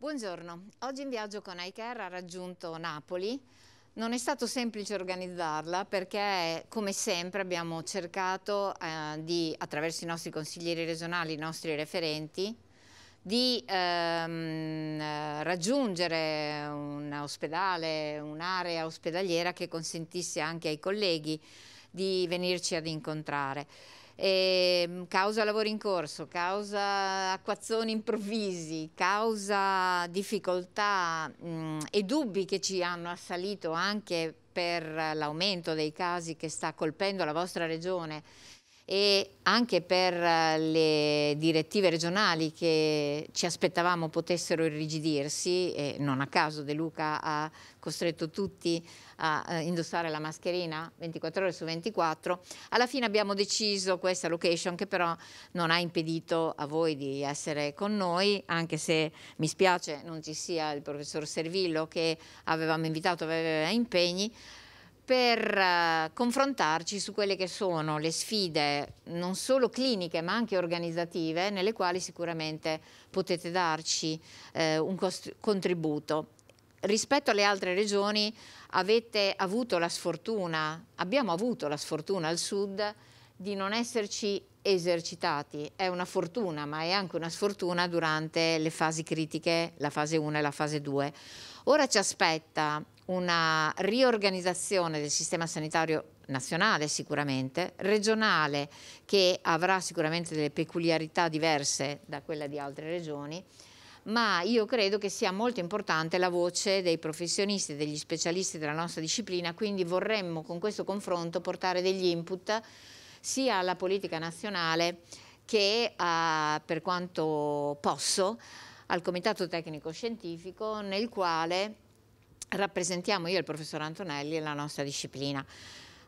Buongiorno, oggi in viaggio con iCare ha raggiunto Napoli. Non è stato semplice organizzarla perché come sempre abbiamo cercato eh, di, attraverso i nostri consiglieri regionali, i nostri referenti, di ehm, eh, raggiungere un ospedale, un'area ospedaliera che consentisse anche ai colleghi di venirci ad incontrare eh, causa lavori in corso, causa acquazzoni improvvisi, causa difficoltà mh, e dubbi che ci hanno assalito anche per l'aumento dei casi che sta colpendo la vostra regione e anche per eh, le direttive regionali che ci aspettavamo potessero irrigidirsi, e non a caso De Luca ha costretto tutti a eh, indossare la mascherina 24 ore su 24, alla fine abbiamo deciso questa location che però non ha impedito a voi di essere con noi, anche se mi spiace non ci sia il professor Servillo che avevamo invitato, aveva impegni, per eh, confrontarci su quelle che sono le sfide non solo cliniche ma anche organizzative nelle quali sicuramente potete darci eh, un contributo. Rispetto alle altre regioni avete avuto la sfortuna, abbiamo avuto la sfortuna al sud di non esserci esercitati. È una fortuna, ma è anche una sfortuna durante le fasi critiche, la fase 1 e la fase 2. Ora ci aspetta una riorganizzazione del sistema sanitario nazionale sicuramente, regionale che avrà sicuramente delle peculiarità diverse da quella di altre regioni, ma io credo che sia molto importante la voce dei professionisti, degli specialisti della nostra disciplina, quindi vorremmo con questo confronto portare degli input sia alla politica nazionale che a, eh, per quanto posso al Comitato Tecnico Scientifico nel quale rappresentiamo io e il professor Antonelli e la nostra disciplina.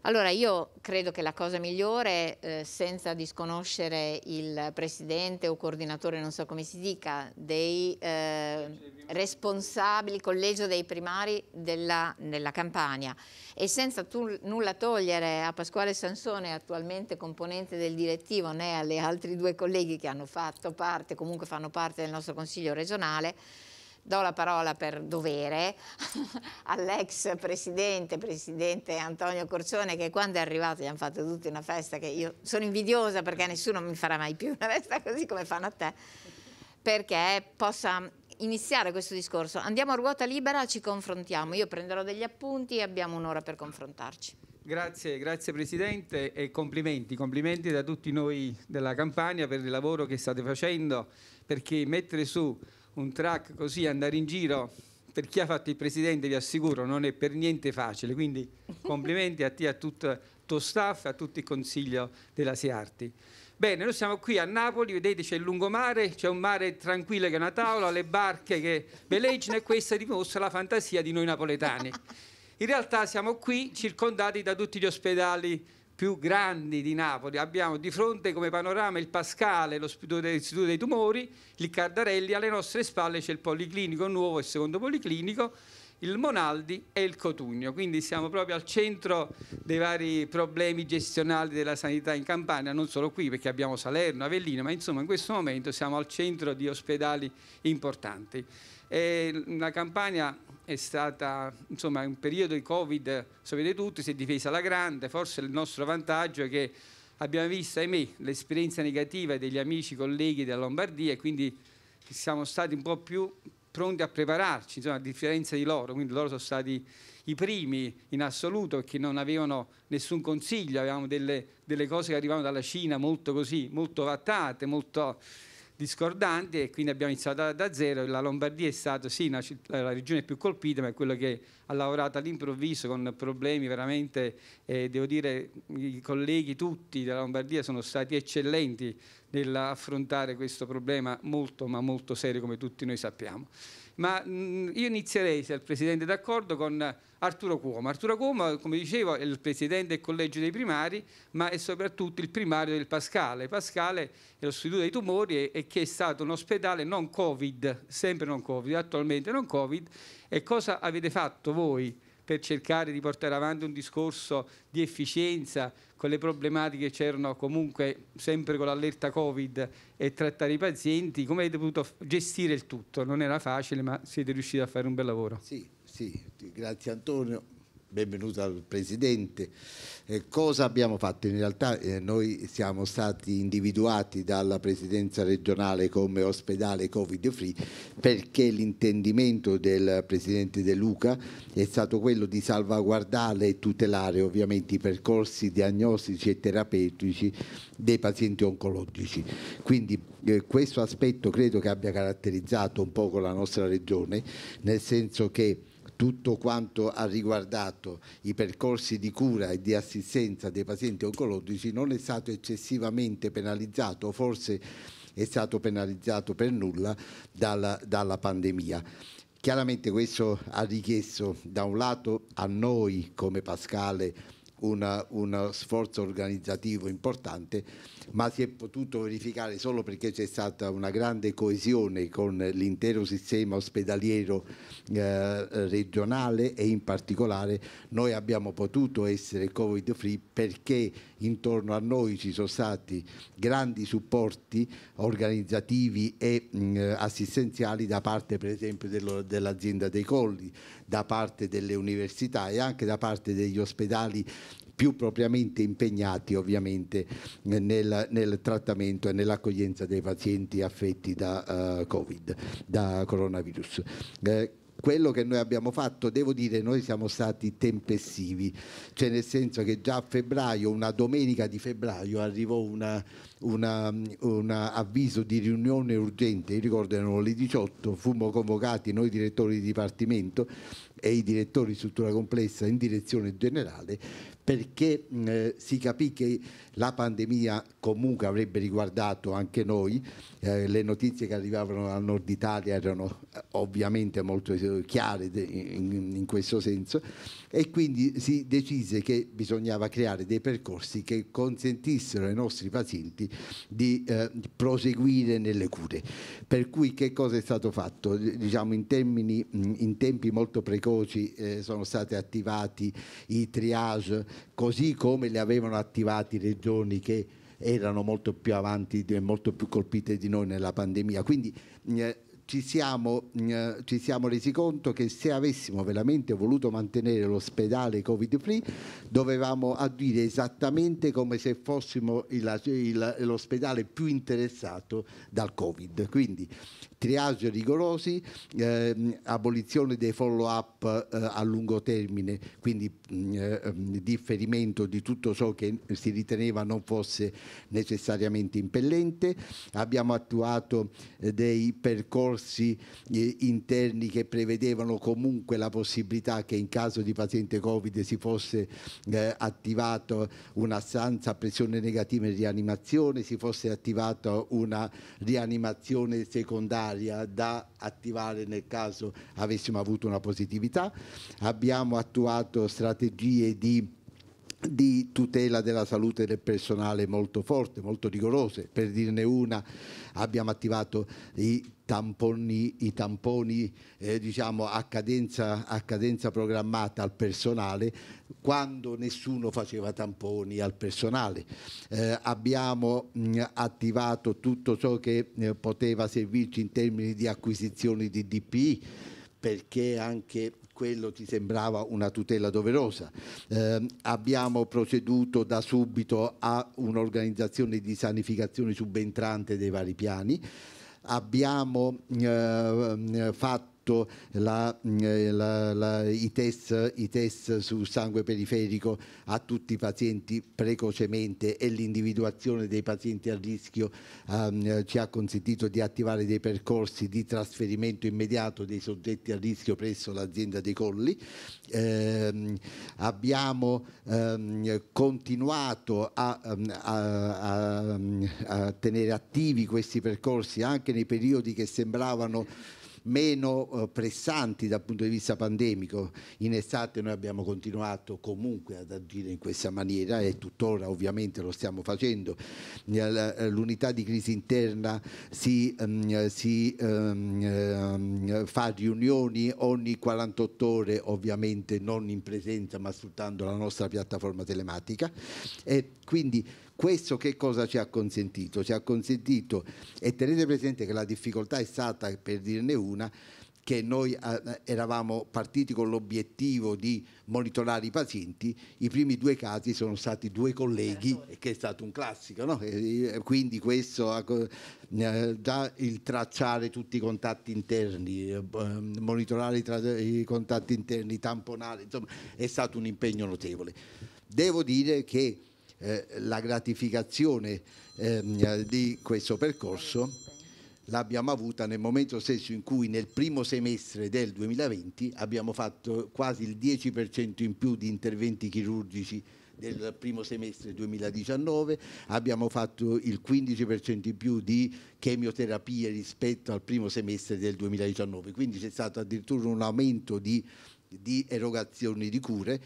Allora io credo che la cosa migliore, eh, senza disconoscere il presidente o coordinatore, non so come si dica, dei eh, responsabili, collegio dei primari della, della Campania e senza tu, nulla togliere a Pasquale Sansone, attualmente componente del direttivo, né alle altri due colleghi che hanno fatto parte, comunque fanno parte del nostro consiglio regionale, do la parola per dovere all'ex presidente, presidente Antonio Corcione, che quando è arrivato gli hanno fatto tutti una festa che io sono invidiosa perché nessuno mi farà mai più una festa così come fanno a te, perché possa iniziare questo discorso. Andiamo a ruota libera, ci confrontiamo, io prenderò degli appunti e abbiamo un'ora per confrontarci. Grazie, grazie Presidente e complimenti, complimenti da tutti noi della Campania per il lavoro che state facendo perché mettere su un track così, andare in giro per chi ha fatto il presidente, vi assicuro, non è per niente facile. Quindi complimenti a te, a tutto il tuo staff, a tutto il consiglio della Searti. Bene, noi siamo qui a Napoli, vedete c'è il lungomare, c'è un mare tranquillo che è una tavola, le barche che beleggiano e questa dimostra la fantasia di noi napoletani. In realtà siamo qui circondati da tutti gli ospedali più grandi di Napoli. Abbiamo di fronte come panorama il Pascale, l'Istituto dei Tumori, il Cardarelli, alle nostre spalle c'è il Policlinico nuovo, il secondo Policlinico, il Monaldi e il Cotugno. Quindi siamo proprio al centro dei vari problemi gestionali della sanità in Campania, non solo qui perché abbiamo Salerno, Avellino, ma insomma in questo momento siamo al centro di ospedali importanti. la Campania è stata, insomma, in periodo di Covid, sapete tutti, si è difesa la grande, forse il nostro vantaggio è che abbiamo visto, ahimè, l'esperienza negativa degli amici, colleghi della Lombardia e quindi siamo stati un po' più pronti a prepararci, insomma, a differenza di loro, quindi loro sono stati i primi in assoluto che non avevano nessun consiglio, avevamo delle, delle cose che arrivavano dalla Cina molto così, molto vattate, molto discordanti e quindi abbiamo iniziato da zero. La Lombardia è stata sì una, la regione più colpita, ma è quella che ha lavorato all'improvviso con problemi veramente, eh, devo dire, i colleghi tutti della Lombardia sono stati eccellenti nell'affrontare questo problema molto ma molto serio come tutti noi sappiamo. Ma mh, io inizierei, se il Presidente è d'accordo, con Arturo Cuomo. Arturo Cuomo, come dicevo, è il Presidente del Collegio dei Primari, ma è soprattutto il primario del Pascale. Pascale è lo studio dei tumori e, e che è stato un ospedale non Covid, sempre non Covid, attualmente non Covid. E cosa avete fatto voi per cercare di portare avanti un discorso di efficienza, con le problematiche c'erano comunque sempre con l'allerta Covid e trattare i pazienti, come avete potuto gestire il tutto? Non era facile, ma siete riusciti a fare un bel lavoro. Sì, sì, grazie Antonio benvenuto al Presidente. Eh, cosa abbiamo fatto? In realtà eh, noi siamo stati individuati dalla Presidenza regionale come ospedale Covid-free perché l'intendimento del Presidente De Luca è stato quello di salvaguardare e tutelare ovviamente i percorsi diagnostici e terapeutici dei pazienti oncologici. Quindi eh, questo aspetto credo che abbia caratterizzato un poco la nostra regione, nel senso che tutto quanto ha riguardato i percorsi di cura e di assistenza dei pazienti oncologici non è stato eccessivamente penalizzato, forse è stato penalizzato per nulla dalla, dalla pandemia. Chiaramente questo ha richiesto da un lato a noi come Pascale una, uno sforzo organizzativo importante, ma si è potuto verificare solo perché c'è stata una grande coesione con l'intero sistema ospedaliero eh, regionale e in particolare noi abbiamo potuto essere covid free perché intorno a noi ci sono stati grandi supporti organizzativi e mh, mm, assistenziali da parte per esempio dello, dell'azienda dei Colli, da parte delle università e anche da parte degli ospedali più propriamente impegnati ovviamente nel, nel trattamento e nell'accoglienza dei pazienti affetti da uh, Covid, da coronavirus. Eh, quello che noi abbiamo fatto, devo dire, noi siamo stati tempestivi, cioè nel senso che già a febbraio, una domenica di febbraio, arrivò un avviso di riunione urgente, io ricordo erano le 18, fummo convocati noi direttori di dipartimento e i direttori struttura complessa in direzione generale perché eh, si capì che la pandemia comunque avrebbe riguardato anche noi, eh, le notizie che arrivavano dal nord Italia erano eh, ovviamente molto eh, chiare de- in, in, questo senso e quindi si decise che bisognava creare dei percorsi che consentissero ai nostri pazienti di, eh, di proseguire nelle cure. Per cui che cosa è stato fatto? Diciamo in, termini, in tempi molto precoci eh, sono stati attivati i triage così come li avevano attivati regioni che erano molto più avanti e molto più colpite di noi nella pandemia. Quindi eh, ci, siamo, eh, ci siamo, resi conto che se avessimo veramente voluto mantenere l'ospedale Covid free, dovevamo agire esattamente come se fossimo il, il, l'ospedale più interessato dal Covid. Quindi triage rigorosi, eh, abolizione dei follow-up eh, a lungo termine, quindi mh, mm, ehm, differimento di tutto ciò che si riteneva non fosse necessariamente impellente. Abbiamo attuato eh, dei percorsi eh, interni che prevedevano comunque la possibilità che in caso di paziente Covid si fosse eh, attivato una stanza a pressione negativa in rianimazione, si fosse attivata una rianimazione secondaria prioritaria da attivare nel caso avessimo avuto una positività. Abbiamo attuato strategie di di tutela della salute del personale molto forte, molto rigorose. Per dirne una, abbiamo attivato i tamponi, i tamponi eh, diciamo, a, cadenza, a cadenza programmata al personale quando nessuno faceva tamponi al personale. Eh, abbiamo mh, mm, attivato tutto ciò che eh, poteva servirci in termini di acquisizione di DPI perché anche quello ci sembrava una tutela doverosa. Eh, abbiamo proceduto da subito a un'organizzazione di sanificazione subentrante dei vari piani abbiamo eh, fatto fatto la, mm, eh, la, la, i, test, i, test, su sangue periferico a tutti i pazienti precocemente e l'individuazione dei pazienti a rischio um, ci ha consentito di attivare dei percorsi di trasferimento immediato dei soggetti a rischio presso l'azienda dei Colli. Eh, abbiamo ehm, continuato ehm, a, a, a, a tenere attivi questi percorsi anche nei periodi che sembravano meno eh, pressanti dal punto di vista pandemico. In estate noi abbiamo continuato comunque ad agire in questa maniera e tuttora ovviamente lo stiamo facendo. Eh, l'unità di crisi interna si, mm, si um, fa riunioni ogni 48 ore, ovviamente non in presenza ma sfruttando la nostra piattaforma telematica e quindi questo che cosa ci ha consentito? Ci ha consentito, e tenete presente che la difficoltà è stata, per dirne una, che noi eh, eravamo partiti con l'obiettivo di monitorare i pazienti, i primi due casi sono stati due colleghi, che è stato un classico, no? quindi questo già il tracciare tutti i contatti interni, eh, ehm, monitorare i, i contatti interni, tamponare, insomma è stato un impegno notevole. Devo dire che eh, la gratificazione eh, di questo percorso l'abbiamo avuta nel momento stesso in cui nel primo semestre del 2020 abbiamo fatto quasi il 10% in più di interventi chirurgici del primo semestre 2019, abbiamo fatto il 15% in più di chemioterapie rispetto al primo semestre del 2019, quindi c'è stato addirittura un aumento di, di erogazioni di cure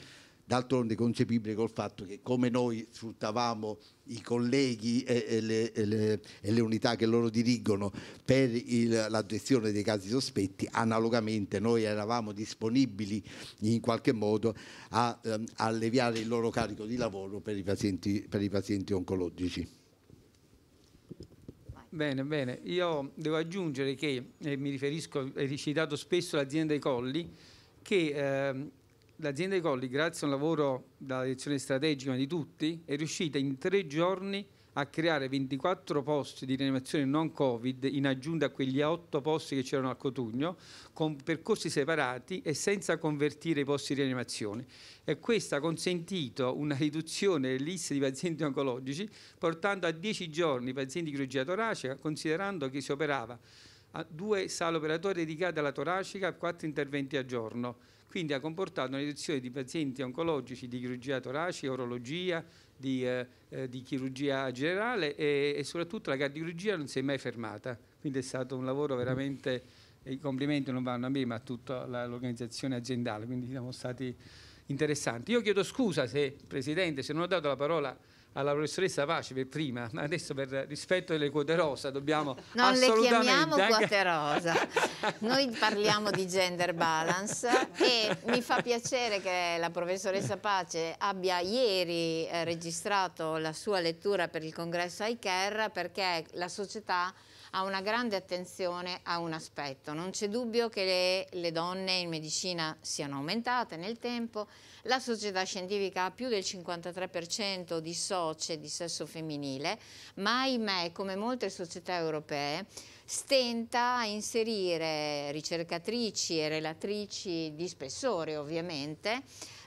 d'altronde concepibile col fatto che come noi sfruttavamo i colleghi e, e, le, e, le, e le, unità che loro dirigono per il, la gestione dei casi sospetti, analogamente noi eravamo disponibili in qualche modo a, ehm, alleviare il loro carico di lavoro per i pazienti, per i pazienti oncologici. Bene, bene, io devo aggiungere che, eh, mi riferisco, hai citato spesso l'azienda dei Colli, che eh, l'azienda di Colli, grazie a un lavoro della direzione strategica di tutti, è riuscita in tre giorni a creare 24 posti di rianimazione non Covid in aggiunta a quegli 8 posti che c'erano al Cotugno, con percorsi separati e senza convertire i posti di rianimazione. E questo ha consentito una riduzione delle liste di pazienti oncologici, portando a 10 giorni i pazienti di chirurgia toracica, considerando che si operava a due sale operatorie dedicate alla toracica, quattro interventi a giorno quindi ha comportato una riduzione di pazienti oncologici di chirurgia toracica, urologia, di, eh, eh, di chirurgia generale e, e, soprattutto la cardiologia non si è mai fermata, quindi è stato un lavoro mm. veramente, i complimenti non vanno a me ma a tutta l'organizzazione aziendale, quindi siamo stati interessanti. Io chiedo scusa se, Presidente, se non ho dato la parola alla professoressa Pace per prima, ma adesso per rispetto delle quote rosa dobbiamo non le chiamiamo anche... quote rosa, noi parliamo di gender balance e mi fa piacere che la professoressa Pace abbia ieri eh, registrato la sua lettura per il congresso iCare perché la società ha una grande attenzione a un aspetto. Non c'è dubbio che le, le, donne in medicina siano aumentate nel tempo, la società scientifica ha più del 53% di socie di sesso femminile, ma ahimè, come molte società europee, stenta a inserire ricercatrici e relatrici di spessore ovviamente,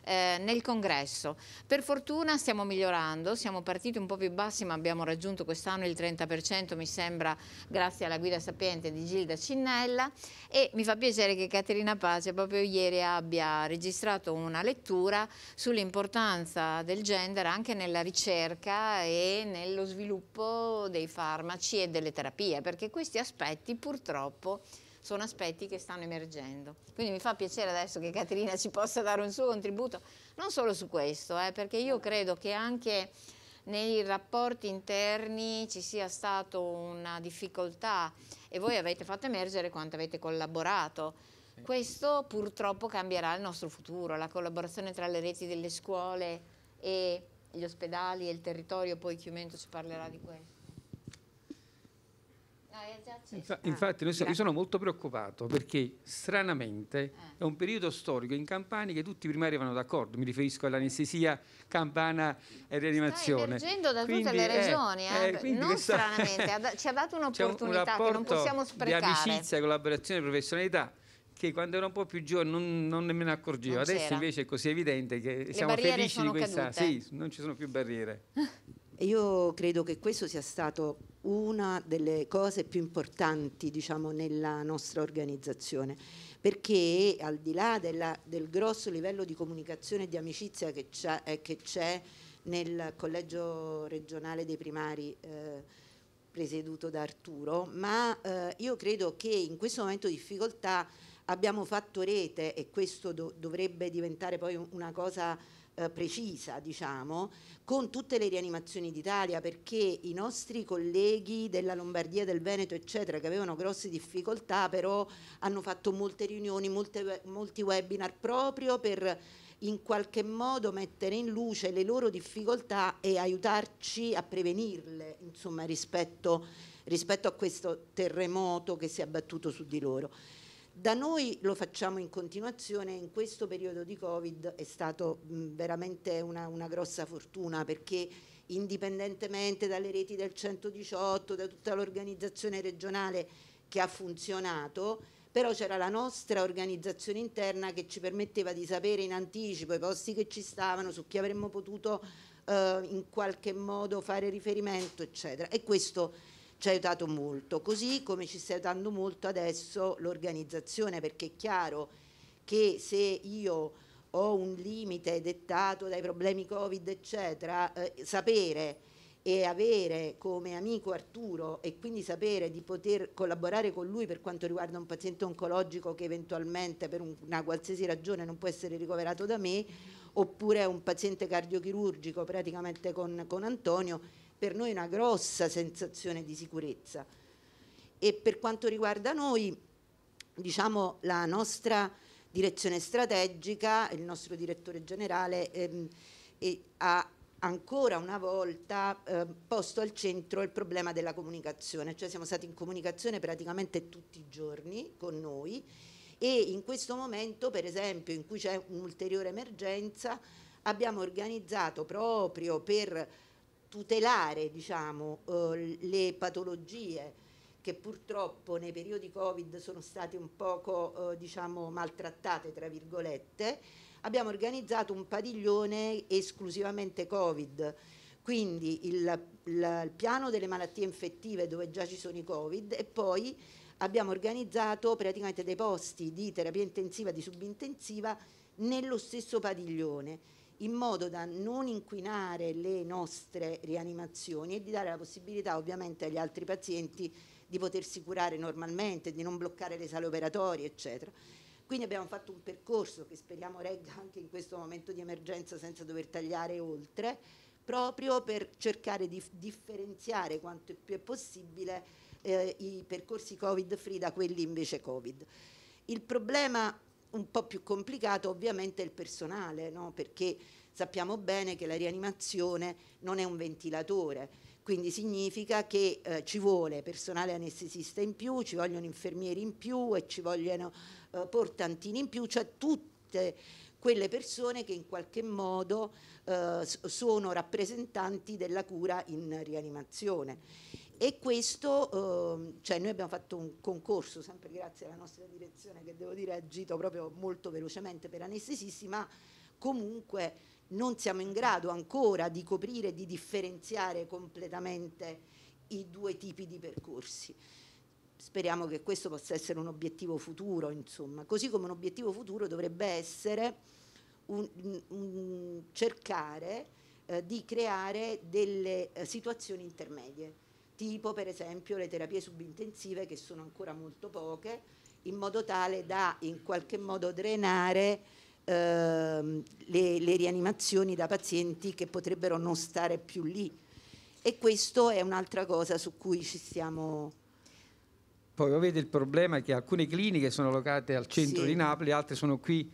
eh, nel congresso. Per fortuna stiamo migliorando, siamo partiti un po' più bassi ma abbiamo raggiunto quest'anno il 30% mi sembra grazie alla guida sapiente di Gilda Cinnella e mi fa piacere che Caterina Pace proprio ieri abbia registrato una lettura sull'importanza del gender anche nella ricerca e nello sviluppo dei farmaci e delle terapie perché questi aspetti purtroppo sono aspetti che stanno emergendo. Quindi mi fa piacere adesso che Caterina ci possa dare un suo contributo, non solo su questo, eh, perché io credo che anche nei rapporti interni ci sia stata una difficoltà e voi avete fatto emergere quanto avete collaborato. Questo purtroppo cambierà il nostro futuro, la collaborazione tra le reti delle scuole e gli ospedali e il territorio, poi Chiumento ci parlerà di questo. Ah, eh, Infa infatti io sono molto preoccupato perché stranamente eh. è un periodo storico in Campania che tutti i primari vanno d'accordo, mi riferisco all'anestesia campana e rianimazione. Sta emergendo da quindi, tutte le eh, regioni, eh, eh, non questa... stranamente, ci ha dato un'opportunità un che non possiamo sprecare. Di amicizia, collaborazione professionalità che quando ero un po' più giovane non, non nemmeno accorgevo, non adesso invece è così evidente che le siamo felici di questa, cadute. sì, non ci sono più barriere. Io credo che questo sia stato una delle cose più importanti diciamo, nella nostra organizzazione, perché al di là della, del grosso livello di comunicazione e di amicizia eh, che c'è, nel collegio regionale dei primari eh, presieduto da Arturo, ma eh, io credo che in questo momento di difficoltà abbiamo fatto rete e questo do dovrebbe diventare poi una cosa eh, precisa, diciamo, con tutte le rianimazioni d'Italia, perché i nostri colleghi della Lombardia, del Veneto, eccetera, che avevano grosse difficoltà, però hanno fatto molte riunioni, molte, molti webinar proprio per in qualche modo mettere in luce le loro difficoltà e aiutarci a prevenirle insomma, rispetto, rispetto a questo terremoto che si è abbattuto su di loro. Da noi lo facciamo in continuazione, in questo periodo di Covid è stata veramente una, una grossa fortuna perché indipendentemente dalle reti del 118, da tutta l'organizzazione regionale che ha funzionato, però c'era la nostra organizzazione interna che ci permetteva di sapere in anticipo i posti che ci stavano, su chi avremmo potuto eh, in qualche modo fare riferimento, eccetera. E questo è ci ha aiutato molto, così come ci sta aiutando molto adesso l'organizzazione, perché è chiaro che se io ho un limite dettato dai problemi Covid, eccetera, eh, sapere e avere come amico Arturo e quindi sapere di poter collaborare con lui per quanto riguarda un paziente oncologico che eventualmente per una qualsiasi ragione non può essere ricoverato da me, oppure un paziente cardiochirurgico praticamente con, con Antonio, per noi una grossa sensazione di sicurezza. E per quanto riguarda noi, diciamo, la nostra direzione strategica, il nostro direttore generale ehm, ha ancora una volta eh, posto al centro il problema della comunicazione, cioè siamo stati in comunicazione praticamente tutti i giorni con noi e in questo momento, per esempio, in cui c'è un'ulteriore emergenza, abbiamo organizzato proprio per tutelare diciamo, eh, le patologie che purtroppo nei periodi Covid sono state un poco eh, diciamo, maltrattate, tra virgolette, abbiamo organizzato un padiglione esclusivamente Covid. Quindi il, il, il piano delle malattie infettive dove già ci sono i Covid e poi abbiamo organizzato praticamente dei posti di terapia intensiva, di subintensiva nello stesso padiglione in modo da non inquinare le nostre rianimazioni e di dare la possibilità ovviamente agli altri pazienti di potersi curare normalmente, di non bloccare le sale operatorie, eccetera. Quindi abbiamo fatto un percorso che speriamo regga anche in questo momento di emergenza senza dover tagliare oltre, proprio per cercare di differenziare quanto più è possibile eh, i percorsi Covid-free da quelli invece Covid. Il problema un po' più complicato ovviamente è il personale, no? perché sappiamo bene che la rianimazione non è un ventilatore, quindi significa che eh, ci vuole personale anestesista in più, ci vogliono infermieri in più e ci vogliono eh, portantini in più, cioè tutte quelle persone che in qualche modo eh, sono rappresentanti della cura in rianimazione e questo, eh, cioè noi abbiamo fatto un concorso, sempre grazie alla nostra direzione che devo dire ha agito proprio molto velocemente per anestesisti, ma comunque non siamo in grado ancora di coprire, di differenziare completamente i due tipi di percorsi. Speriamo che questo possa essere un obiettivo futuro, insomma, così come un obiettivo futuro dovrebbe essere un, un cercare eh, di creare delle eh, situazioni intermedie tipo per esempio le terapie subintensive che sono ancora molto poche, in modo tale da in qualche modo drenare ehm, le, le rianimazioni da pazienti che potrebbero non stare più lì. E questo è un'altra cosa su cui ci stiamo poi avete il problema che alcune cliniche sono locate al centro sì. di Napoli, altre sono qui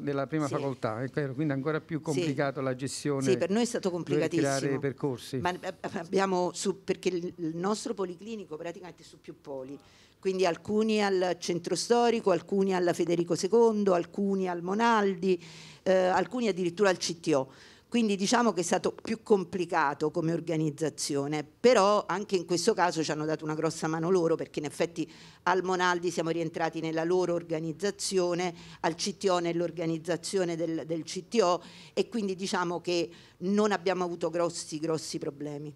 nella prima sì. facoltà, eh, quindi è ancora più complicato sì. la gestione. Sì, per noi è stato complicatissimo. percorsi. Ma eh, eh, abbiamo su, perché il nostro policlinico praticamente è su più poli, quindi alcuni al centro storico, alcuni alla Federico II, alcuni al Monaldi, eh, alcuni addirittura al CTO quindi diciamo che è stato più complicato come organizzazione, però anche in questo caso ci hanno dato una grossa mano loro perché in effetti al Monaldi siamo rientrati nella loro organizzazione, al CTO nell'organizzazione del, del CTO e quindi diciamo che non abbiamo avuto grossi grossi problemi.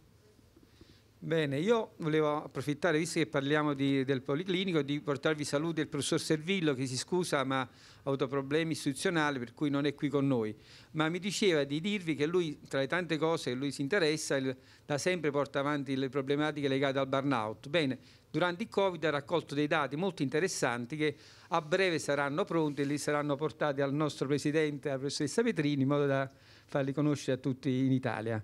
Bene, io volevo approfittare, visto che parliamo di, del Policlinico, di portarvi salute il professor Servillo che si scusa ma ha avuto problemi istituzionali per cui non è qui con noi, ma mi diceva di dirvi che lui tra le tante cose che lui si interessa il, da sempre porta avanti le problematiche legate al burnout. Bene, durante il Covid ha raccolto dei dati molto interessanti che a breve saranno pronti e li saranno portati al nostro Presidente, alla professoressa Petrini, in modo da farli conoscere a tutti in Italia.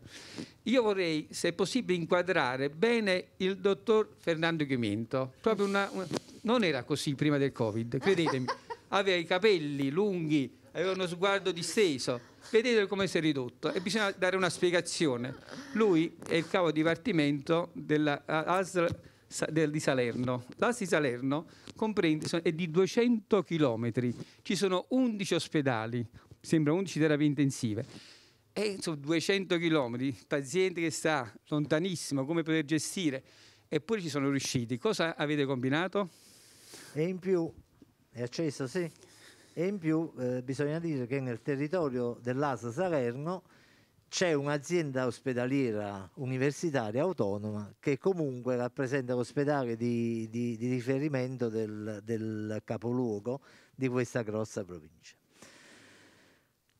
Io vorrei, se è possibile, inquadrare bene il dottor Fernando Chimento. Proprio una, una... Non era così prima del Covid, credetemi. Aveva i capelli lunghi, aveva uno sguardo disteso. Vedete come si è ridotto e bisogna dare una spiegazione. Lui è il capo dipartimento della ASL di Salerno. L'AS di Salerno comprende, è di 200 chilometri, ci sono 11 ospedali, sembra 11 terapie intensive. E sono 200 km, il paziente che sta lontanissimo, come poter gestire? Eppure ci sono riusciti. Cosa avete combinato? E in più, è acceso, sì, e in più eh, bisogna dire che nel territorio dell'ASA Salerno c'è un'azienda ospedaliera universitaria autonoma che comunque rappresenta l'ospedale di, di, di riferimento del, del capoluogo di questa grossa provincia.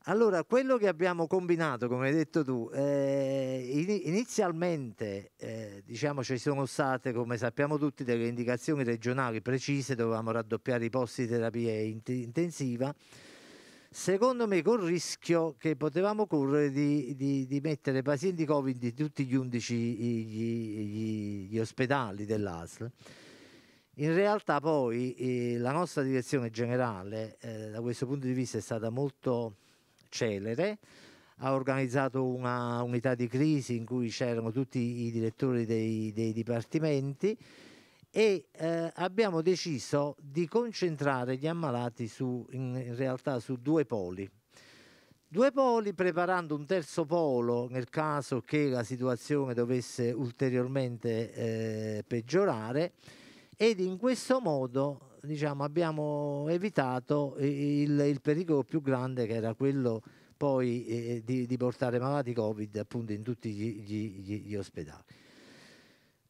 Allora, quello che abbiamo combinato, come hai detto tu, eh, inizialmente eh, diciamo, ci sono state, come sappiamo tutti, delle indicazioni regionali precise, dovevamo raddoppiare i posti di terapia int- intensiva, secondo me col rischio che potevamo correre di, di, di mettere pazienti Covid in tutti gli 11 gli, gli, gli ospedali dell'ASL. In realtà poi eh, la nostra direzione generale eh, da questo punto di vista è stata molto celere, ha organizzato una unità di crisi in cui c'erano tutti i direttori dei, dei dipartimenti e eh, abbiamo deciso di concentrare gli ammalati su, in realtà su due poli. Due poli preparando un terzo polo nel caso che la situazione dovesse ulteriormente eh, peggiorare ed in questo modo diciamo, abbiamo evitato il, il, pericolo più grande che era quello poi eh, di, di, portare malati Covid appunto in tutti gli, gli, gli ospedali.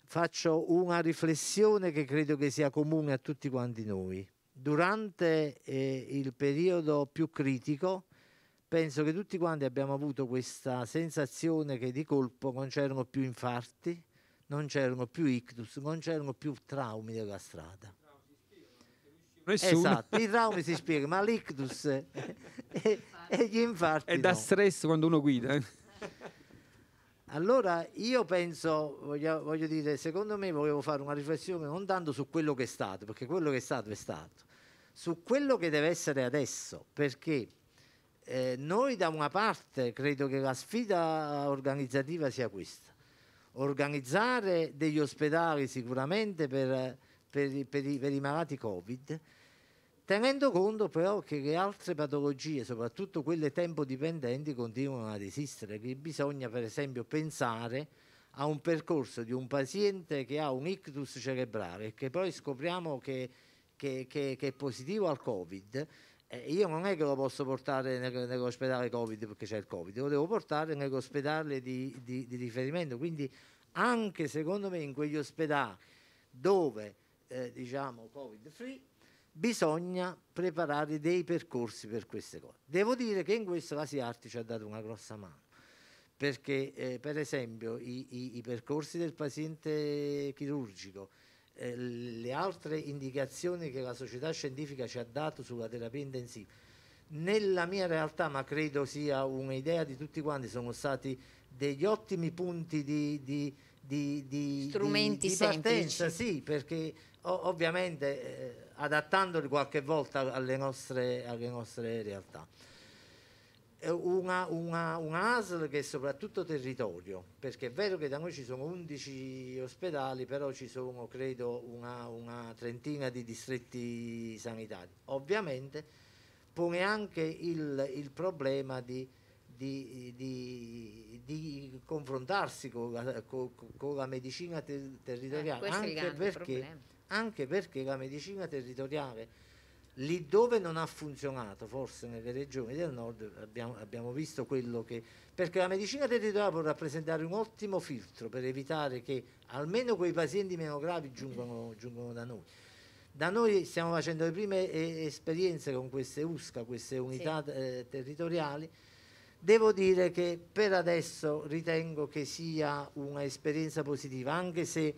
Faccio una riflessione che credo che sia comune a tutti quanti noi. Durante eh, il periodo più critico, penso che tutti quanti abbiamo avuto questa sensazione che di colpo non c'erano più infarti, non c'erano più ictus, non c'erano più traumi della strada nessuno. Esatto, i traumi si spiegano, ma l'ictus e, e, gli infarti. È da stress quando uno guida. Allora io penso, voglio, voglio, dire, secondo me volevo fare una riflessione non tanto su quello che è stato, perché quello che è stato è stato, su quello che deve essere adesso, perché eh, noi da una parte credo che la sfida organizzativa sia questa, organizzare degli ospedali sicuramente per per i, per, i, per i malati Covid, tenendo conto però che le altre patologie, soprattutto quelle tempo dipendenti, continuano ad esistere, che bisogna per esempio pensare a un percorso di un paziente che ha un ictus cerebrale che poi scopriamo che, che, che, che è positivo al Covid, eh, io non è che lo posso portare nell'ospedale Covid perché c'è il Covid, lo devo portare nell'ospedale di, di, di riferimento. Quindi anche secondo me in quegli ospedali dove eh, diciamo, covid-free, bisogna preparare dei percorsi per queste cose. Devo dire che in questo la SIARTI ci ha dato una grossa mano, perché eh, per esempio i, i, i, percorsi del paziente chirurgico, eh, le altre indicazioni che la società scientifica ci ha dato sulla terapia intensiva, nella mia realtà, ma credo sia un'idea di tutti quanti, sono stati degli ottimi punti di, di di, di, strumenti di, di partenza, semplici. sì, perché ovviamente eh, adattandoli qualche volta alle nostre, alle nostre realtà. Una, una, una, ASL che è soprattutto territorio, perché è vero che da noi ci sono 11 ospedali, però ci sono credo una, una trentina di distretti sanitari. Ovviamente pone anche il, il problema di, di, di, di confrontarsi con la, con, con la medicina ter eh, territoriale, eh, anche perché... Problema anche perché la medicina territoriale lì dove non ha funzionato, forse nelle regioni del nord abbiamo, abbiamo, visto quello che... perché la medicina territoriale può rappresentare un ottimo filtro per evitare che almeno quei pazienti meno gravi giungano, giungano da noi. Da noi stiamo facendo le prime eh, esperienze con queste USCA, queste unità sì. eh, territoriali. Devo dire che per adesso ritengo che sia un'esperienza positiva, anche se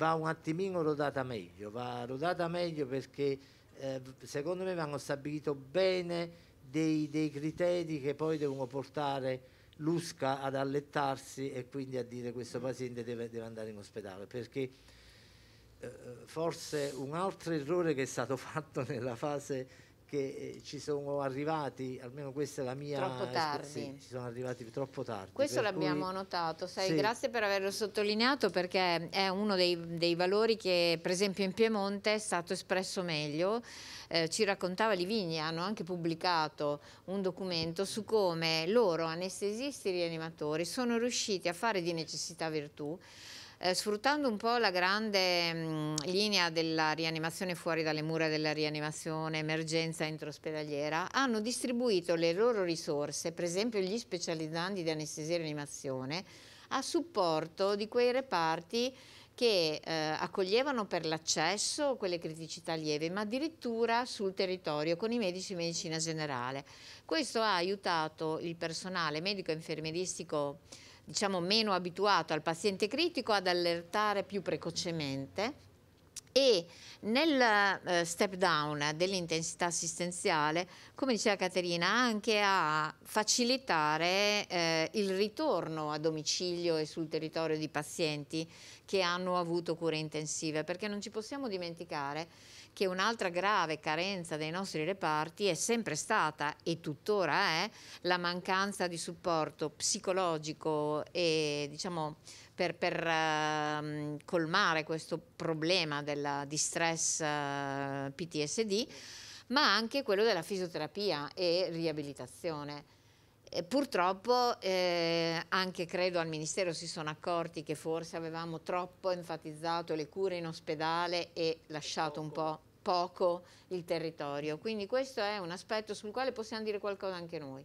va un attimino rodata meglio, va rodata meglio perché eh, secondo me vanno stabilito bene dei, dei criteri che poi devono portare l'USCA ad allettarsi e quindi a dire questo mm. paziente deve, deve andare in ospedale perché eh, forse un altro errore che è stato fatto nella fase che eh, ci sono arrivati, almeno questa è la mia... Troppo tardi. Sì, ci sono arrivati troppo tardi. Questo l'abbiamo cui... notato, sai, sì. grazie per averlo sottolineato perché è uno dei, dei, valori che per esempio in Piemonte è stato espresso meglio, eh, ci raccontava Livigni, hanno anche pubblicato un documento su come loro, anestesisti e rianimatori, sono riusciti a fare di necessità virtù eh, sfruttando un po' la grande mh, mm, linea della rianimazione fuori dalle mura della rianimazione, emergenza intraospedaliera, hanno distribuito le loro risorse, per esempio gli specializzanti di anestesia e rianimazione, a supporto di quei reparti che eh, accoglievano per l'accesso quelle criticità lieve, ma addirittura sul territorio con i medici di medicina generale. Questo ha aiutato il personale medico-infermieristico diciamo, meno abituato al paziente critico ad allertare più precocemente e nel eh, step down dell'intensità assistenziale, come diceva Caterina, anche a facilitare eh, il ritorno a domicilio e sul territorio di pazienti che hanno avuto cure intensive, perché non ci possiamo dimenticare che un'altra grave carenza dei nostri reparti è sempre stata e tuttora è la mancanza di supporto psicologico e diciamo per, per uh, colmare questo problema della, di stress uh, eh, PTSD ma anche quello della fisioterapia e riabilitazione e purtroppo eh, anche credo al Ministero si sono accorti che forse avevamo troppo enfatizzato le cure in ospedale e lasciato un po' poco il territorio. Quindi questo è un aspetto sul quale possiamo dire qualcosa anche noi.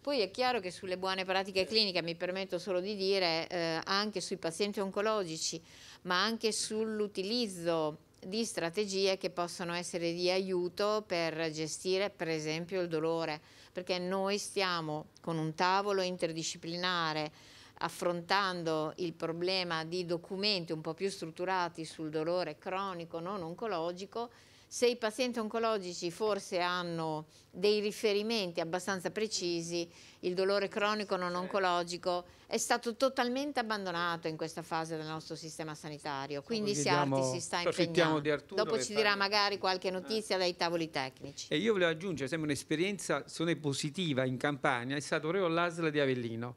Poi è chiaro che sulle buone pratiche cliniche, mi permetto solo di dire, eh, anche sui pazienti oncologici, ma anche sull'utilizzo di strategie che possono essere di aiuto per gestire per esempio il dolore, perché noi stiamo con un tavolo interdisciplinare affrontando il problema di documenti un po' più strutturati sul dolore cronico non oncologico se i pazienti oncologici forse hanno dei riferimenti abbastanza precisi, il dolore cronico non oncologico è stato totalmente abbandonato in questa fase del nostro sistema sanitario, quindi Siarti si sta impegnando. Dopo ci dirà magari qualche eh. notizia dai tavoli tecnici. E io volevo aggiungere, sempre un'esperienza, positiva in Campania, è stato proprio Lasla di Avellino.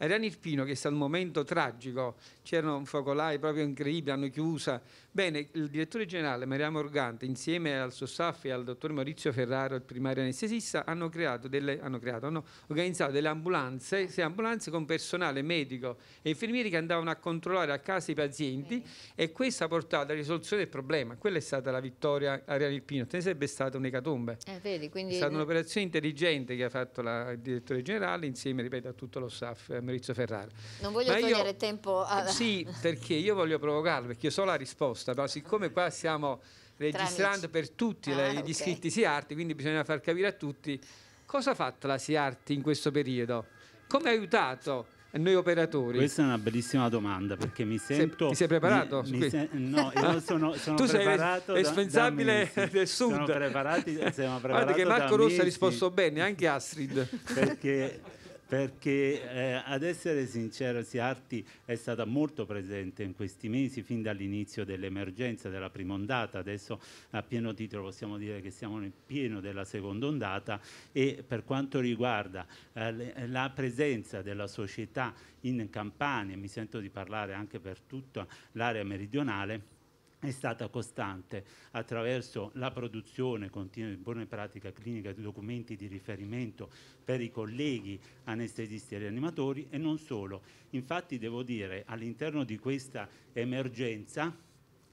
Ariano Irpino, che sta al momento tragico, c'erano focolai proprio incredibile, hanno chiuso Bene, il direttore generale Maria Morgante, insieme al suo staff e al dottor Maurizio Ferraro, il primario anestesista, hanno, creato delle, hanno, creato, hanno organizzato delle ambulanze, sei ambulanze con personale medico e infermieri che andavano a controllare a casa i pazienti okay. e questo ha portato alla risoluzione del problema. Quella è stata la vittoria a Real Irpino, ne sarebbe stata un'ecatombe. Eh, vedi, quindi... È stata un'operazione intelligente che ha fatto la, il direttore generale insieme, ripeto, a tutto lo staff, a eh, Maurizio Ferraro. Non voglio Ma togliere io, tempo a... Sì, perché io voglio provocarlo, perché io so la risposta giusta, però siccome qua stiamo registrando per tutti ah, le, gli okay. iscritti SIART, quindi bisogna far capire a tutti cosa ha fatto la SIART in questo periodo, come ha aiutato noi operatori? Questa è una bellissima domanda perché mi sento... Se, ti sei preparato? Mi, mi se, no, io sono, sono tu sei responsabile del sud. Sono preparati, siamo preparati Guarda che Marco Rossi ha risposto bene, anche Astrid. Perché perché eh, ad essere sincero Siarti è stata molto presente in questi mesi fin dall'inizio dell'emergenza della prima ondata, adesso a pieno titolo possiamo dire che siamo nel pieno della seconda ondata e per quanto riguarda eh, la presenza della società in Campania, mi sento di parlare anche per tutta l'area meridionale, è stata costante attraverso la produzione continua di buone pratiche cliniche di documenti di riferimento per i colleghi anestesisti e rianimatori e non solo. Infatti devo dire all'interno di questa emergenza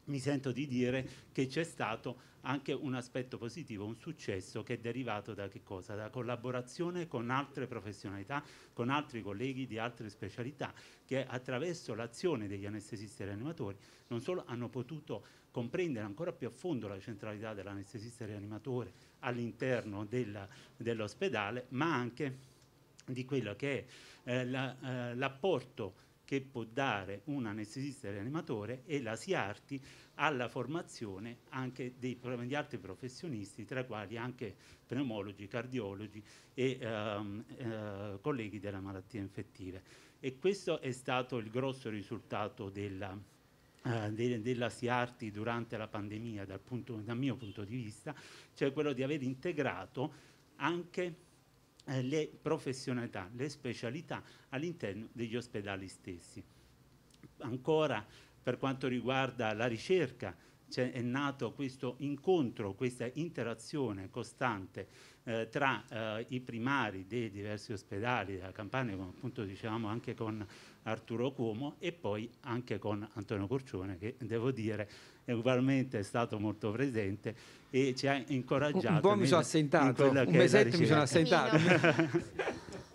mi sento di dire che c'è stato anche un aspetto positivo, un successo che è derivato da che cosa? Da collaborazione con altre professionalità, con altri colleghi di altre specialità che attraverso l'azione degli anestesisti e rianimatori non solo hanno potuto comprendere ancora più a fondo la centralità dell'anestesista e rianimatore all'interno dell'ospedale, ma anche di quello che è eh, eh l'apporto eh, che può dare un anestesista rianimatore e la SIARTI alla formazione anche dei, di altri professionisti, tra i quali anche pneumologi, cardiologi e ehm, eh, colleghi della malattia infettiva. E questo è stato il grosso risultato della, eh, de, della SIARTI durante la pandemia dal, punto, dal mio punto di vista, cioè quello di aver integrato anche eh, le professionalità, le specialità all'interno degli ospedali stessi. Ancora per quanto riguarda la ricerca, è nato questo incontro, questa interazione costante eh, tra eh, i primari dei diversi ospedali della Campania, come appunto dicevamo anche con Arturo Cuomo e poi anche con Antonio Corcione che devo dire è ugualmente stato molto presente e ci ha incoraggiato. Un po' mi sono assentato, un mesetto mi sono assentato.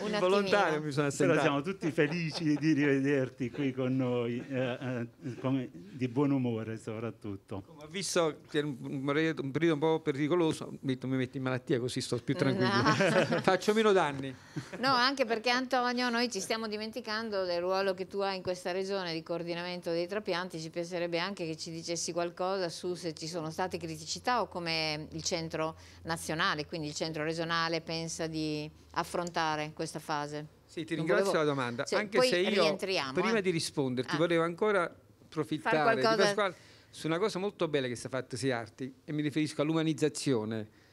un involontario mi sono assentato. Però siamo tutti felici di rivederti qui con noi, eh, eh, di buon umore soprattutto. Ho visto che è un, periodo un po' pericoloso, mi metto in malattia così sto più tranquillo. No. Esatto. Faccio meno danni. No, anche perché Antonio, noi ci stiamo dimenticando del ruolo che tu hai in questa regione di coordinamento dei trapianti, ci piacerebbe anche che ci dicessi qualcosa su se ci sono state criticità o come il centro nazionale, quindi il centro regionale pensa di affrontare questa fase. Sì, ti ringrazio volevo... la domanda. Se, Anche se io, prima eh? di risponderti, ah. volevo ancora approfittare qualcosa... di Pasquale su una cosa molto bella che sta fatta si arti e mi riferisco all'umanizzazione.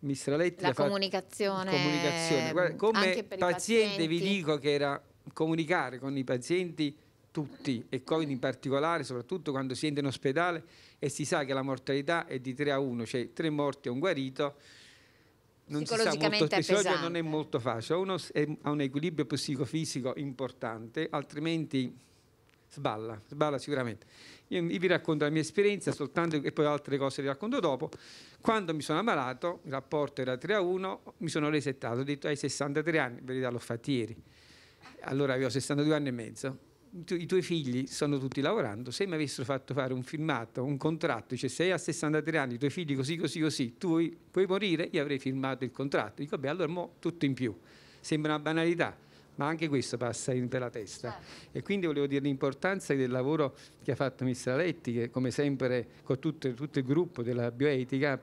Mister Aletti la comunicazione, comunicazione. Guarda, come paziente vi dico che era comunicare con i pazienti tutti e Covid in particolare, soprattutto quando si entra in ospedale e si sa che la mortalità è di 3 a 1, cioè 3 morti e un guarito, non si sa molto, pesante. non è molto facile, uno è, ha un equilibrio psicofisico importante, altrimenti sballa, sballa sicuramente. Io, vi racconto la mia esperienza soltanto e poi altre cose vi racconto dopo. Quando mi sono ammalato, il rapporto era 3 a 1, mi sono resettato, ho detto hai 63 anni, in verità l'ho fatti ieri, allora avevo 62 anni e mezzo tu, i tuoi figli sono tutti lavorando, se mi avessero fatto fare un filmato, un contratto, dice sei a 63 anni, i tuoi figli così così così, tu puoi, morire, io avrei firmato il contratto. Dico, beh, allora mo tutto in più. Sembra una banalità, ma anche questo passa in, per la testa. Certo. E quindi volevo dire l'importanza del lavoro che ha fatto Mistraletti, che come sempre con tutto, tutto il gruppo della bioetica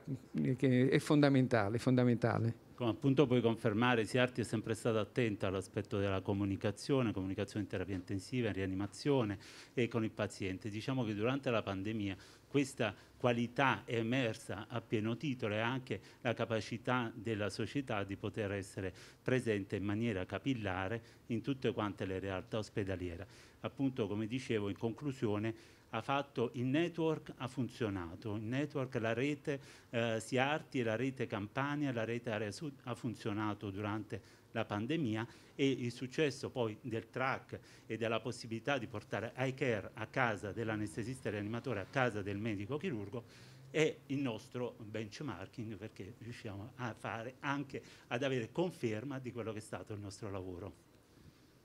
è fondamentale, fondamentale come ecco, appunto puoi confermare, Siarti è sempre stata attenta all'aspetto della comunicazione, comunicazione in terapia intensiva, in rianimazione e con il paziente. Diciamo che durante la pandemia questa qualità è emersa a pieno titolo e anche la capacità della società di poter essere presente in maniera capillare in tutte quante le realtà ospedaliere. Appunto, come dicevo, in conclusione ha fatto il network, ha funzionato. Il network, la rete eh, Siarti, la rete Campania, la rete Area Sud ha funzionato durante la pandemia e il successo poi del track e della possibilità di portare iCare a casa dell'anestesista e rianimatore, a casa del medico chirurgo è il nostro benchmarking perché riusciamo a fare anche ad avere conferma di quello che è stato il nostro lavoro.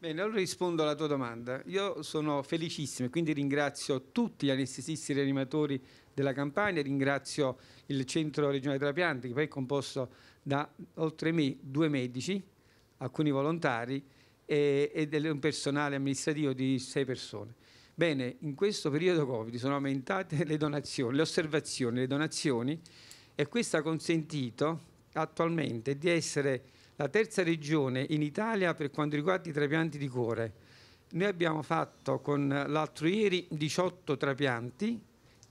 Bene, allora rispondo alla tua domanda. Io sono felicissimo e quindi ringrazio tutti gli anestesisti e rianimatori della campagna, ringrazio il Centro Regionale Trapianti, che poi è composto da oltre me due medici, alcuni volontari e, e un personale amministrativo di sei persone. Bene, in questo periodo Covid sono aumentate le donazioni, le osservazioni, le donazioni e questo ha consentito attualmente di essere la terza regione in Italia per quanto riguarda i trapianti di cuore. Noi abbiamo fatto con l'altro ieri 18 trapianti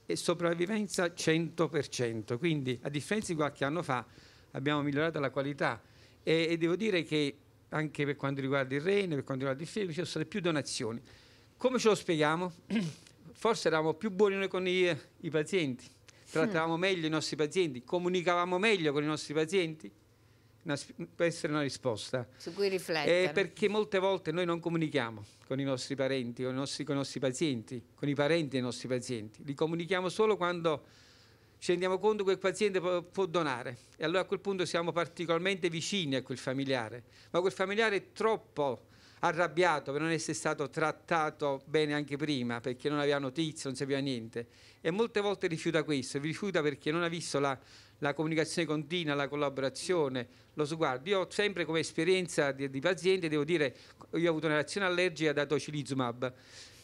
e sopravvivenza 100%, quindi a differenza di qualche anno fa abbiamo migliorato la qualità e, e devo dire che anche per quanto riguarda il rene, per quanto riguarda il fegato, ci sono state più donazioni. Come ce lo spieghiamo? Forse eravamo più buoni noi con i, i pazienti, trattavamo meglio i nostri pazienti, comunicavamo meglio con i nostri pazienti, una, può essere una risposta. Su cui riflettere. Eh, perché molte volte noi non comunichiamo con i nostri parenti, con i nostri, con i nostri pazienti, con i parenti dei nostri pazienti. Li comunichiamo solo quando ci rendiamo conto che il paziente può, può, donare e allora a quel punto siamo particolarmente vicini a quel familiare, ma quel familiare è troppo arrabbiato per non essere stato trattato bene anche prima, perché non aveva notizie, non sapeva niente. E molte volte rifiuta questo, rifiuta perché non ha visto la, la comunicazione continua, la collaborazione, lo sguardo. Io sempre come esperienza di, di paziente devo dire, io ho avuto una reazione allergica da tocilizumab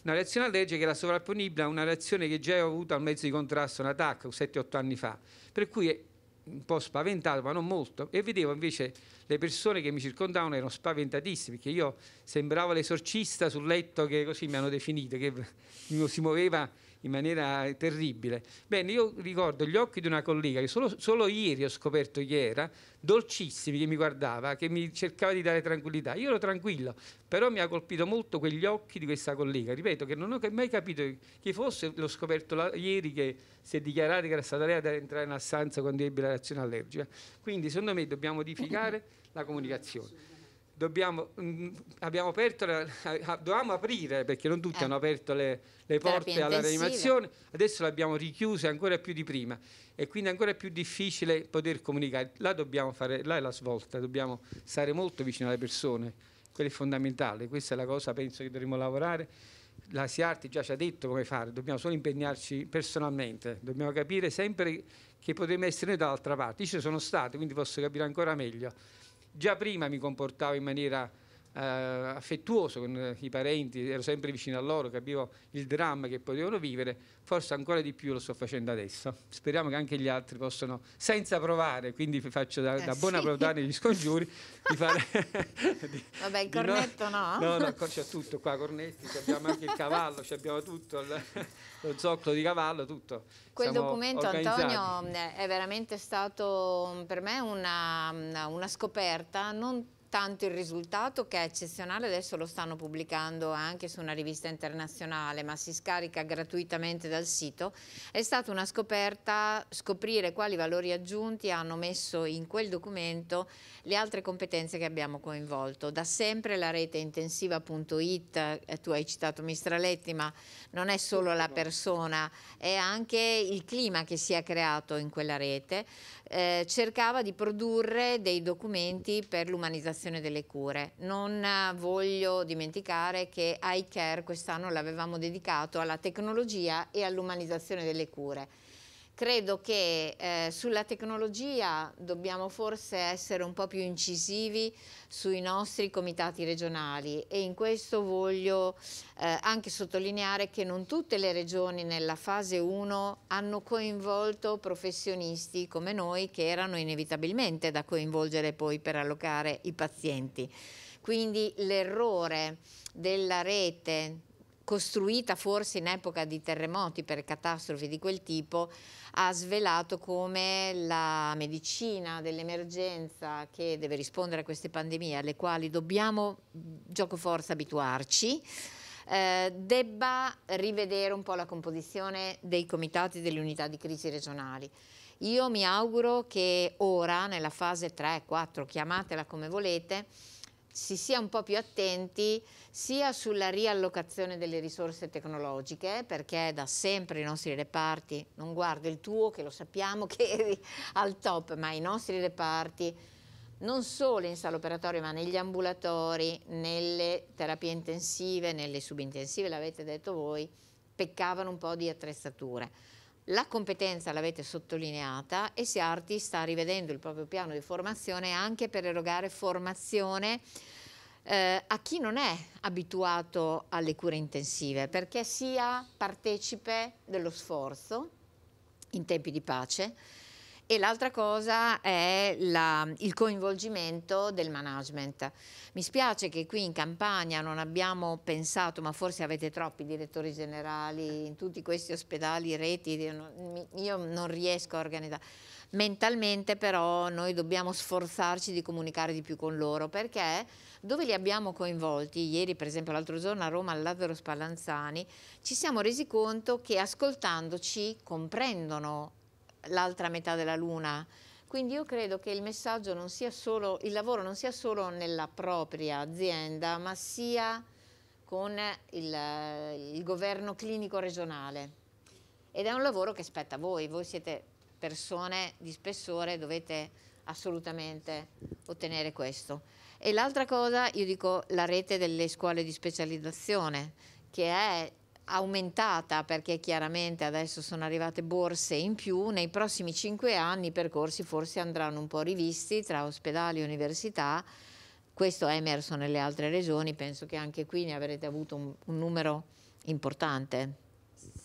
una reazione allergica che era sovrapponibile a una reazione che già avevo avuto al mezzo di contrasto, un attacco 7-8 anni fa. Per cui un po' spaventato, ma non molto, e vedevo invece le persone che mi circondavano erano spaventatissime, perché io sembravo l'esorcista sul letto che così mi hanno definito, che si muoveva in maniera terribile. Bene, io ricordo gli occhi di una collega che solo, solo ieri ho scoperto chi era, dolcissimi, che mi guardava, che mi cercava di dare tranquillità. Io ero tranquillo, però mi ha colpito molto quegli occhi di questa collega. Ripeto che non ho mai capito chi fosse, l'ho scoperto la, ieri che si è dichiarata che era stata lei ad entrare nella stanza quando ebbe la reazione allergica. Quindi secondo me dobbiamo modificare la comunicazione dobbiamo, mh, mm, abbiamo aperto, la, dovevamo aprire perché non tutti eh. hanno aperto le, le porte alla reanimazione, adesso le abbiamo richiuse ancora più di prima e quindi è ancora più difficile poter comunicare. Là, fare, là è la svolta, dobbiamo stare molto vicino alle persone, quello è fondamentale, questa è la cosa penso che dovremmo lavorare. La SIARTI già ci ha detto come fare, dobbiamo solo impegnarci personalmente, dobbiamo capire sempre che potremmo essere noi dall'altra parte. Io ci sono stato, quindi posso capire ancora meglio già prima mi comportavo in maniera eh, affettuoso con eh, i parenti, ero sempre vicino a loro, capivo il dramma che potevano vivere, forse ancora di più lo sto facendo adesso. Speriamo che anche gli altri possano, senza provare, quindi faccio da, eh, da sì. buona proprietaria gli scongiuri, di fare... di, Vabbè, il cornetto no, no? No, no, c'è tutto qua, cornetti, abbiamo anche il cavallo, abbiamo tutto, il, lo zoccolo di cavallo, tutto. Quel Siamo documento, Antonio, mm, è veramente stato mm, per me una, mm, una scoperta, non tanto il risultato che è eccezionale, adesso lo stanno pubblicando anche su una rivista internazionale, ma si scarica gratuitamente dal sito, è stata una scoperta scoprire quali valori aggiunti hanno messo in quel documento le altre competenze che abbiamo coinvolto. Da sempre la rete intensiva.it, eh, tu hai citato Mistraletti, ma non è solo la persona, è anche il clima che si è creato in quella rete eh, cercava di produrre dei documenti per l'umanizzazione delle cure. Non eh, voglio dimenticare che iCare quest'anno l'avevamo dedicato alla tecnologia e all'umanizzazione delle cure Credo che eh, sulla tecnologia dobbiamo forse essere un po' più incisivi sui nostri comitati regionali e in questo voglio eh, anche sottolineare che non tutte le regioni nella fase 1 hanno coinvolto professionisti come noi che erano inevitabilmente da coinvolgere poi per allocare i pazienti. Quindi l'errore della rete costruita forse in epoca di terremoti per catastrofi di quel tipo, ha svelato come la medicina dell'emergenza che deve rispondere a queste pandemie alle quali dobbiamo gioco forza abituarci eh, debba rivedere un po' la composizione dei comitati delle unità di crisi regionali. Io mi auguro che ora, nella fase 3, 4, chiamatela come volete, si sia un po' più attenti sia sulla riallocazione delle risorse tecnologiche, perché da sempre i nostri reparti, non guardo il tuo che lo sappiamo che eri al top, ma i nostri reparti non solo in sala operatoria ma negli ambulatori, nelle terapie intensive, nelle subintensive, l'avete detto voi, peccavano un po' di attrezzature la competenza l'avete sottolineata e Siarti sta rivedendo il proprio piano di formazione anche per erogare formazione eh, a chi non è abituato alle cure intensive perché sia partecipe dello sforzo in tempi di pace e l'altra cosa è la, il coinvolgimento del management. Mi spiace che qui in Campania non abbiamo pensato, ma forse avete troppi direttori generali in tutti questi ospedali, reti, io non riesco a organizzare. Mentalmente però noi dobbiamo sforzarci di comunicare di più con loro perché dove li abbiamo coinvolti, ieri per esempio l'altro giorno a Roma al Lazzaro Spallanzani, ci siamo resi conto che ascoltandoci comprendono l'altra metà della luna. Quindi io credo che il messaggio non sia solo, il lavoro non sia solo nella propria azienda, ma sia con il, il governo clinico regionale. Ed è un lavoro che spetta a voi, voi siete persone di spessore, dovete assolutamente ottenere questo. E l'altra cosa, io dico la rete delle scuole di specializzazione, che è aumentata perché chiaramente adesso sono arrivate borse in più, nei prossimi cinque anni i percorsi forse andranno un po' rivisti tra ospedali e università, questo è emerso nelle altre regioni, penso che anche qui ne avrete avuto un, un numero importante.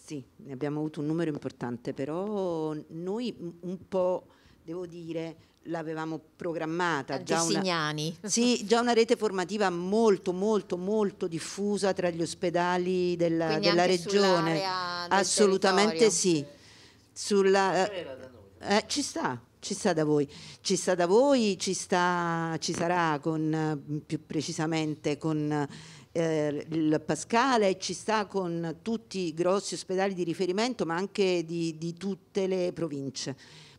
Sì, ne abbiamo avuto un numero importante, però noi un po', devo dire, l'avevamo programmata. Già una, sì, già una rete formativa molto, molto, molto diffusa tra gli ospedali della, della regione. Assolutamente territorio. sì. Sulla, eh, eh, ci sta. Ci sta da voi, ci sta da voi, ci, sta, ci sarà con, più precisamente con eh, il Pascale, ci sta con tutti i grossi ospedali di riferimento ma anche di, di tutte le province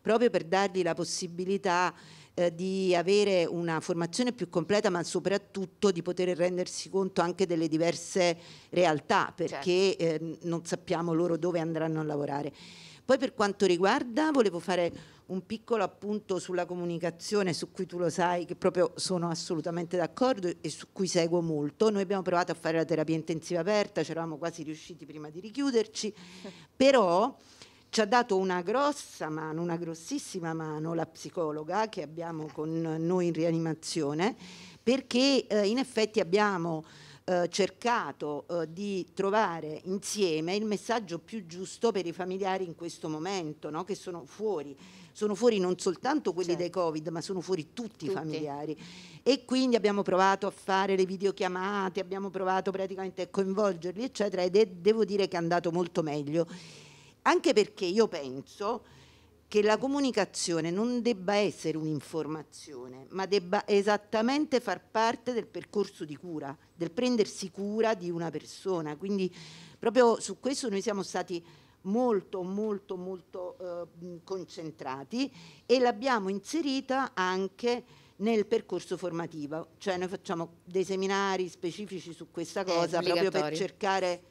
proprio per dargli la possibilità eh, di avere una formazione più completa ma soprattutto di poter rendersi conto anche delle diverse realtà perché certo. eh, non sappiamo loro dove andranno a lavorare. Poi per quanto riguarda volevo fare un piccolo appunto sulla comunicazione su cui tu lo sai che proprio sono assolutamente d'accordo e su cui seguo molto. Noi abbiamo provato a fare la terapia intensiva aperta, ci eravamo quasi riusciti prima di richiuderci, però ci ha dato una grossa mano, una grossissima mano la psicologa che abbiamo con noi in rianimazione, perché eh, in effetti abbiamo eh, cercato eh, di trovare insieme il messaggio più giusto per i familiari in questo momento, no? che sono fuori. Sono fuori non soltanto quelli certo. dei Covid, ma sono fuori tutti, tutti i familiari. E quindi abbiamo provato a fare le videochiamate, abbiamo provato praticamente a coinvolgerli, eccetera, ed è, devo dire che è andato molto meglio anche perché io penso che la comunicazione non debba essere un'informazione, ma debba esattamente far parte del percorso di cura, del prendersi cura di una persona. Quindi proprio su questo noi siamo stati molto molto molto eh, concentrati e l'abbiamo inserita anche nel percorso formativo, cioè noi facciamo dei seminari specifici su questa eh, cosa proprio per cercare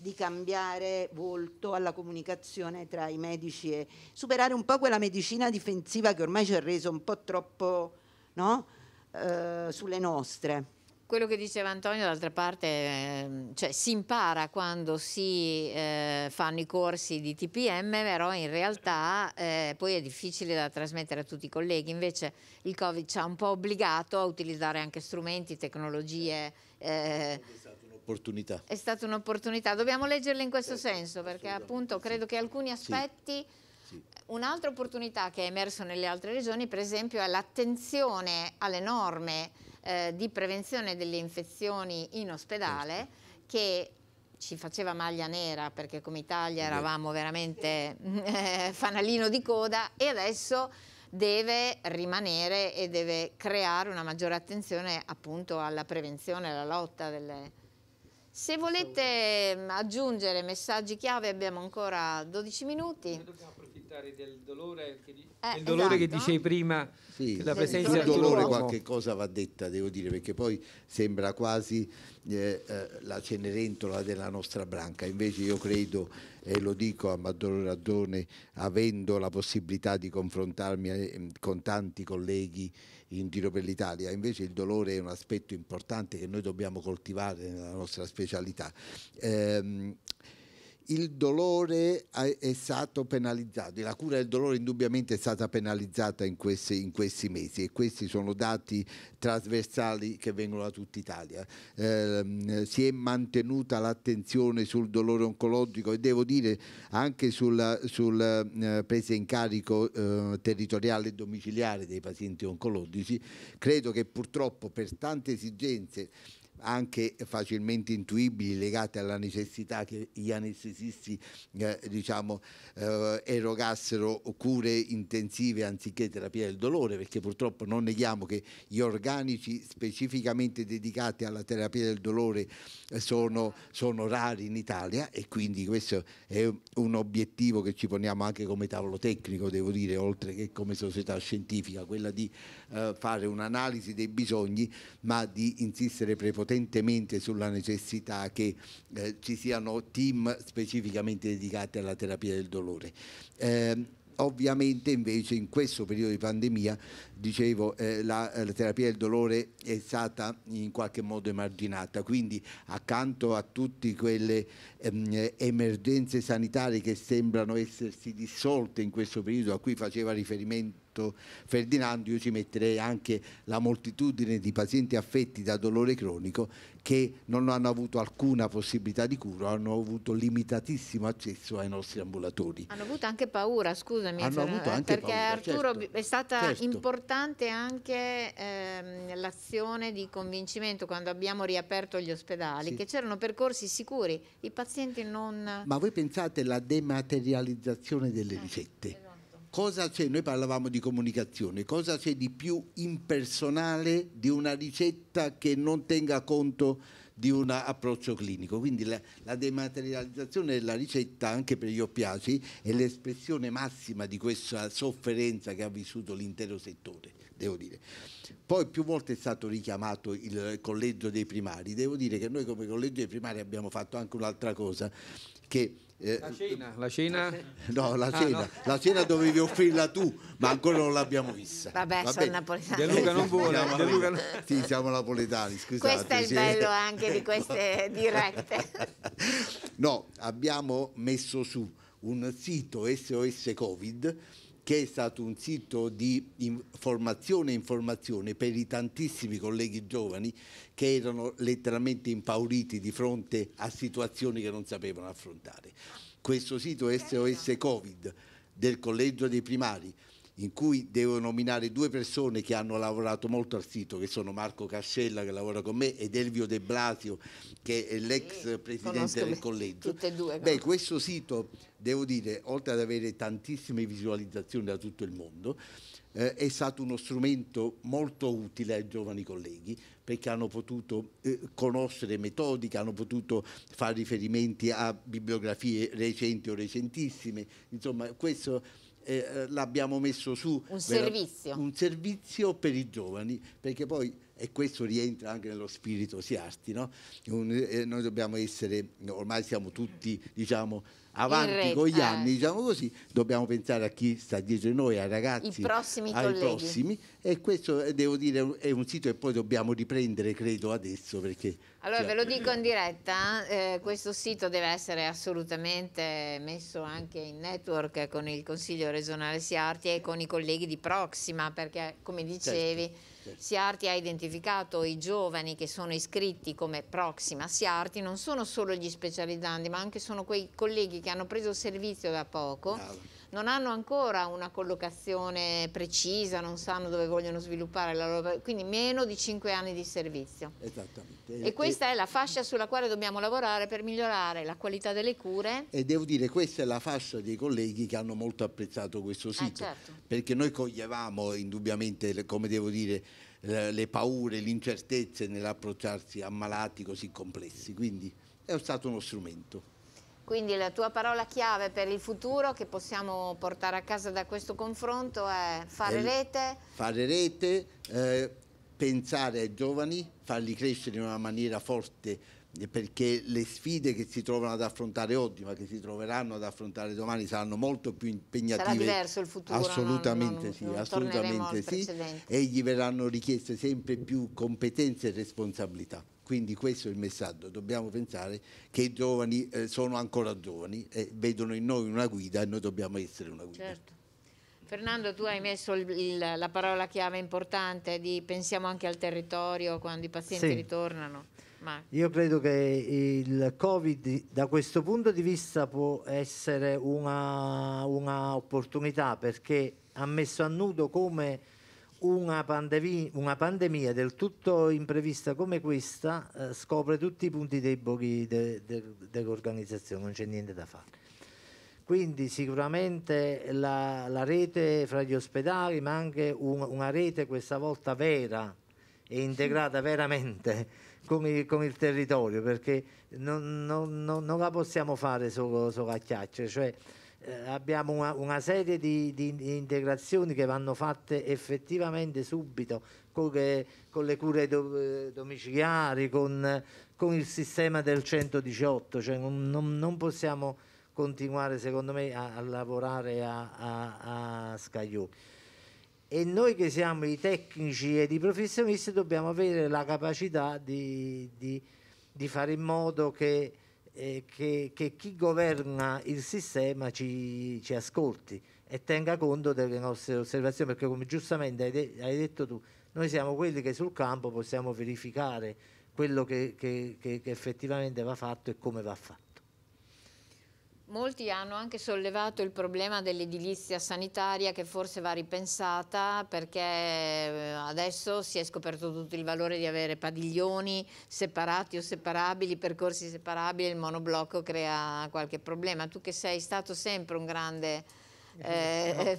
di cambiare volto alla comunicazione tra i medici e superare un po' quella medicina difensiva che ormai ci ha reso un po' troppo no? eh, sulle nostre quello che diceva Antonio d'altra parte ehm, cioè, si impara quando si eh, fanno i corsi di TPM però in realtà eh, poi è difficile da trasmettere a tutti i colleghi invece il Covid ci ha un po' obbligato a utilizzare anche strumenti, tecnologie eh, un'opportunità. È stata un'opportunità, dobbiamo leggerla in questo sì, eh, senso perché appunto credo che alcuni aspetti... Sì. Un'altra opportunità che è emersa nelle altre regioni per esempio è l'attenzione alle norme eh, di prevenzione delle infezioni in ospedale certo. che ci faceva maglia nera perché come Italia eravamo veramente eh, fanalino di coda e adesso deve rimanere e deve creare una maggiore attenzione appunto alla prevenzione, alla lotta delle, se volete mm, aggiungere messaggi chiave abbiamo ancora 12 minuti. Ne dobbiamo approfittare del dolore che, di... eh, il dolore esatto. che dicevi prima. Sì, la presenza del dolore qualche cosa va detta, devo dire, perché poi sembra quasi eh, eh, la cenerentola della nostra branca. Invece io credo, e lo dico a maggior ragione, avendo la possibilità di confrontarmi eh, con tanti colleghi in giro per l'Italia, invece il dolore è un aspetto importante che noi dobbiamo coltivare nella nostra specialità. Ehm, il dolore è stato penalizzato, la cura del dolore indubbiamente è stata penalizzata in questi, in questi mesi e questi sono dati trasversali che vengono da tutta Italia. Eh, si è mantenuta l'attenzione sul dolore oncologico e devo dire anche sulla, sulla eh, presa in carico eh, territoriale e domiciliare dei pazienti oncologici. Credo che purtroppo per tante esigenze anche facilmente intuibili legate alla necessità che gli anestesisti eh, diciamo, eh, erogassero cure intensive anziché terapia del dolore, perché purtroppo non neghiamo che gli organici specificamente dedicati alla terapia del dolore eh, sono, sono rari in Italia e quindi questo è un obiettivo che ci poniamo anche come tavolo tecnico, devo dire, oltre che come società scientifica, quella di eh, fare un'analisi dei bisogni ma di insistere prepotentemente potentemente sulla necessità che eh, ci siano team specificamente dedicati alla terapia del dolore. Eh, ovviamente invece in questo periodo di pandemia, dicevo, eh, la, eh, la, terapia del dolore è stata in qualche modo emarginata, quindi accanto a tutte quelle ehm, emergenze sanitarie che sembrano essersi dissolte in questo periodo a cui faceva riferimento fatto Ferdinando, io ci metterei anche la moltitudine di pazienti affetti da dolore cronico che non hanno avuto alcuna possibilità di cura, hanno avuto limitatissimo accesso ai nostri ambulatori. Hanno avuto anche paura, scusami, hanno avuto anche perché paura, certo. Arturo certo, è stata certo. importante anche ehm, l'azione di convincimento quando abbiamo riaperto gli ospedali, sì. che c'erano percorsi sicuri, i pazienti non... Ma voi pensate alla dematerializzazione delle eh, ricette? cosa c'è, noi parlavamo di comunicazione, cosa c'è di più impersonale di una ricetta che non tenga conto di un approccio clinico. Quindi la, la, dematerializzazione della ricetta anche per gli oppiaci è l'espressione massima di questa sofferenza che ha vissuto l'intero settore, devo dire. Poi più volte è stato richiamato il collegio dei primari, devo dire che noi come collegio dei primari abbiamo fatto anche un'altra cosa, che eh, la cena, la cena? No, la ah, cena, ah, no. la cena dovevi offrirla tu, ma ancora non l'abbiamo vista. Vabbè, Vabbè. sono napoletani. Luca non vuole, siamo, Gianluca non... Sì, siamo napoletani, scusate. Questo è il sì. bello anche di queste dirette. No, abbiamo messo su un sito SOS Covid che è stato un sito di formazione e informazione per i tantissimi colleghi giovani che erano letteralmente impauriti di fronte a situazioni che non sapevano affrontare. Questo sito SOS Covid del Collegio dei Primari in cui devo nominare due persone che hanno lavorato molto al sito, che sono Marco Cascella che lavora con me ed Elvio De Blasio che è l'ex presidente del collegio. Tutte e due. Beh, questo sito, devo dire, oltre ad avere tantissime visualizzazioni da tutto il mondo, eh, è stato uno strumento molto utile ai giovani colleghi perché hanno potuto eh, conoscere metodiche, hanno potuto fare riferimenti a bibliografie recenti o recentissime, insomma questo eh, eh, l'abbiamo messo su un servizio. un servizio per i giovani, perché poi e questo rientra anche nello spirito Siarti, no? Un, eh, noi dobbiamo essere, ormai siamo tutti diciamo, avanti con gli anni, eh. diciamo così, dobbiamo pensare a chi sta dietro di noi, ai ragazzi, prossimi ai colleghi. prossimi e questo eh, devo dire è un sito che poi dobbiamo riprendere credo adesso perché allora cioè ve lo dico in diretta, eh, questo sito deve essere assolutamente messo anche in network con il Consiglio regionale Siarti e con i colleghi di Proxima perché come certo. dicevi certo Siarti ha identificato i giovani che sono iscritti come Proxima Siarti, non sono solo gli specializzanti, ma anche sono quei colleghi che hanno preso servizio da poco. Bravo non hanno ancora una collocazione precisa, non sanno dove vogliono sviluppare la loro... quindi meno di 5 anni di servizio. Esattamente. E questa e... è la fascia sulla quale dobbiamo lavorare per migliorare la qualità delle cure. E devo dire, questa è la fascia dei colleghi che hanno molto apprezzato questo eh, sito, ah, certo. perché noi coglievamo indubbiamente, come devo dire, le paure, le incertezze nell'approcciarsi a malati così complessi, quindi è stato uno strumento. Quindi la tua parola chiave per il futuro che possiamo portare a casa da questo confronto è fare eh, rete? Fare rete, eh, pensare ai giovani, farli crescere in una maniera forte eh, perché le sfide che si trovano ad affrontare oggi ma che si troveranno ad affrontare domani saranno molto più impegnative sarà diverso il futuro assolutamente non, sì, non assolutamente sì e gli verranno richieste sempre più competenze e responsabilità quindi questo è il messaggio, dobbiamo pensare che i giovani eh, sono ancora giovani e vedono in noi una guida e noi dobbiamo essere una guida. Certo. Fernando, tu hai messo il, il, la parola chiave importante di pensiamo anche al territorio quando i pazienti sì. ritornano. Ma... Io credo che il Covid da questo punto di vista può essere una, una opportunità perché ha messo a nudo come una, pandemi- una, pandemia del tutto imprevista come questa eh, scopre tutti i punti deboli de- de- dell'organizzazione, non c'è niente da fare. Quindi sicuramente la, la rete fra gli ospedali, ma anche un- una rete questa volta vera e integrata veramente con il, con il territorio, perché non, non, non, non, la possiamo fare solo, solo a chiacchiere. Cioè, eh, abbiamo una, una serie di, di, di, integrazioni che vanno fatte effettivamente subito con le, con le cure do, eh, domiciliari, con, con, il sistema del 118, cioè non, non, non possiamo continuare secondo me a, a lavorare a, a, a Scagliù. E noi che siamo i tecnici ed i professionisti dobbiamo avere la capacità di, di, di fare in modo che eh, che, che, chi governa il sistema ci, ci, ascolti e tenga conto delle nostre osservazioni, perché come giustamente hai, de hai detto tu, noi siamo quelli che sul campo possiamo verificare quello che, che, che effettivamente va fatto e come va fatto. Molti hanno anche sollevato il problema dell'edilizia sanitaria che forse va ripensata perché eh, adesso si è scoperto tutto il valore di avere padiglioni separati o separabili, percorsi separabili, il monoblocco crea qualche problema. Tu che sei stato sempre un grande... Eh, eh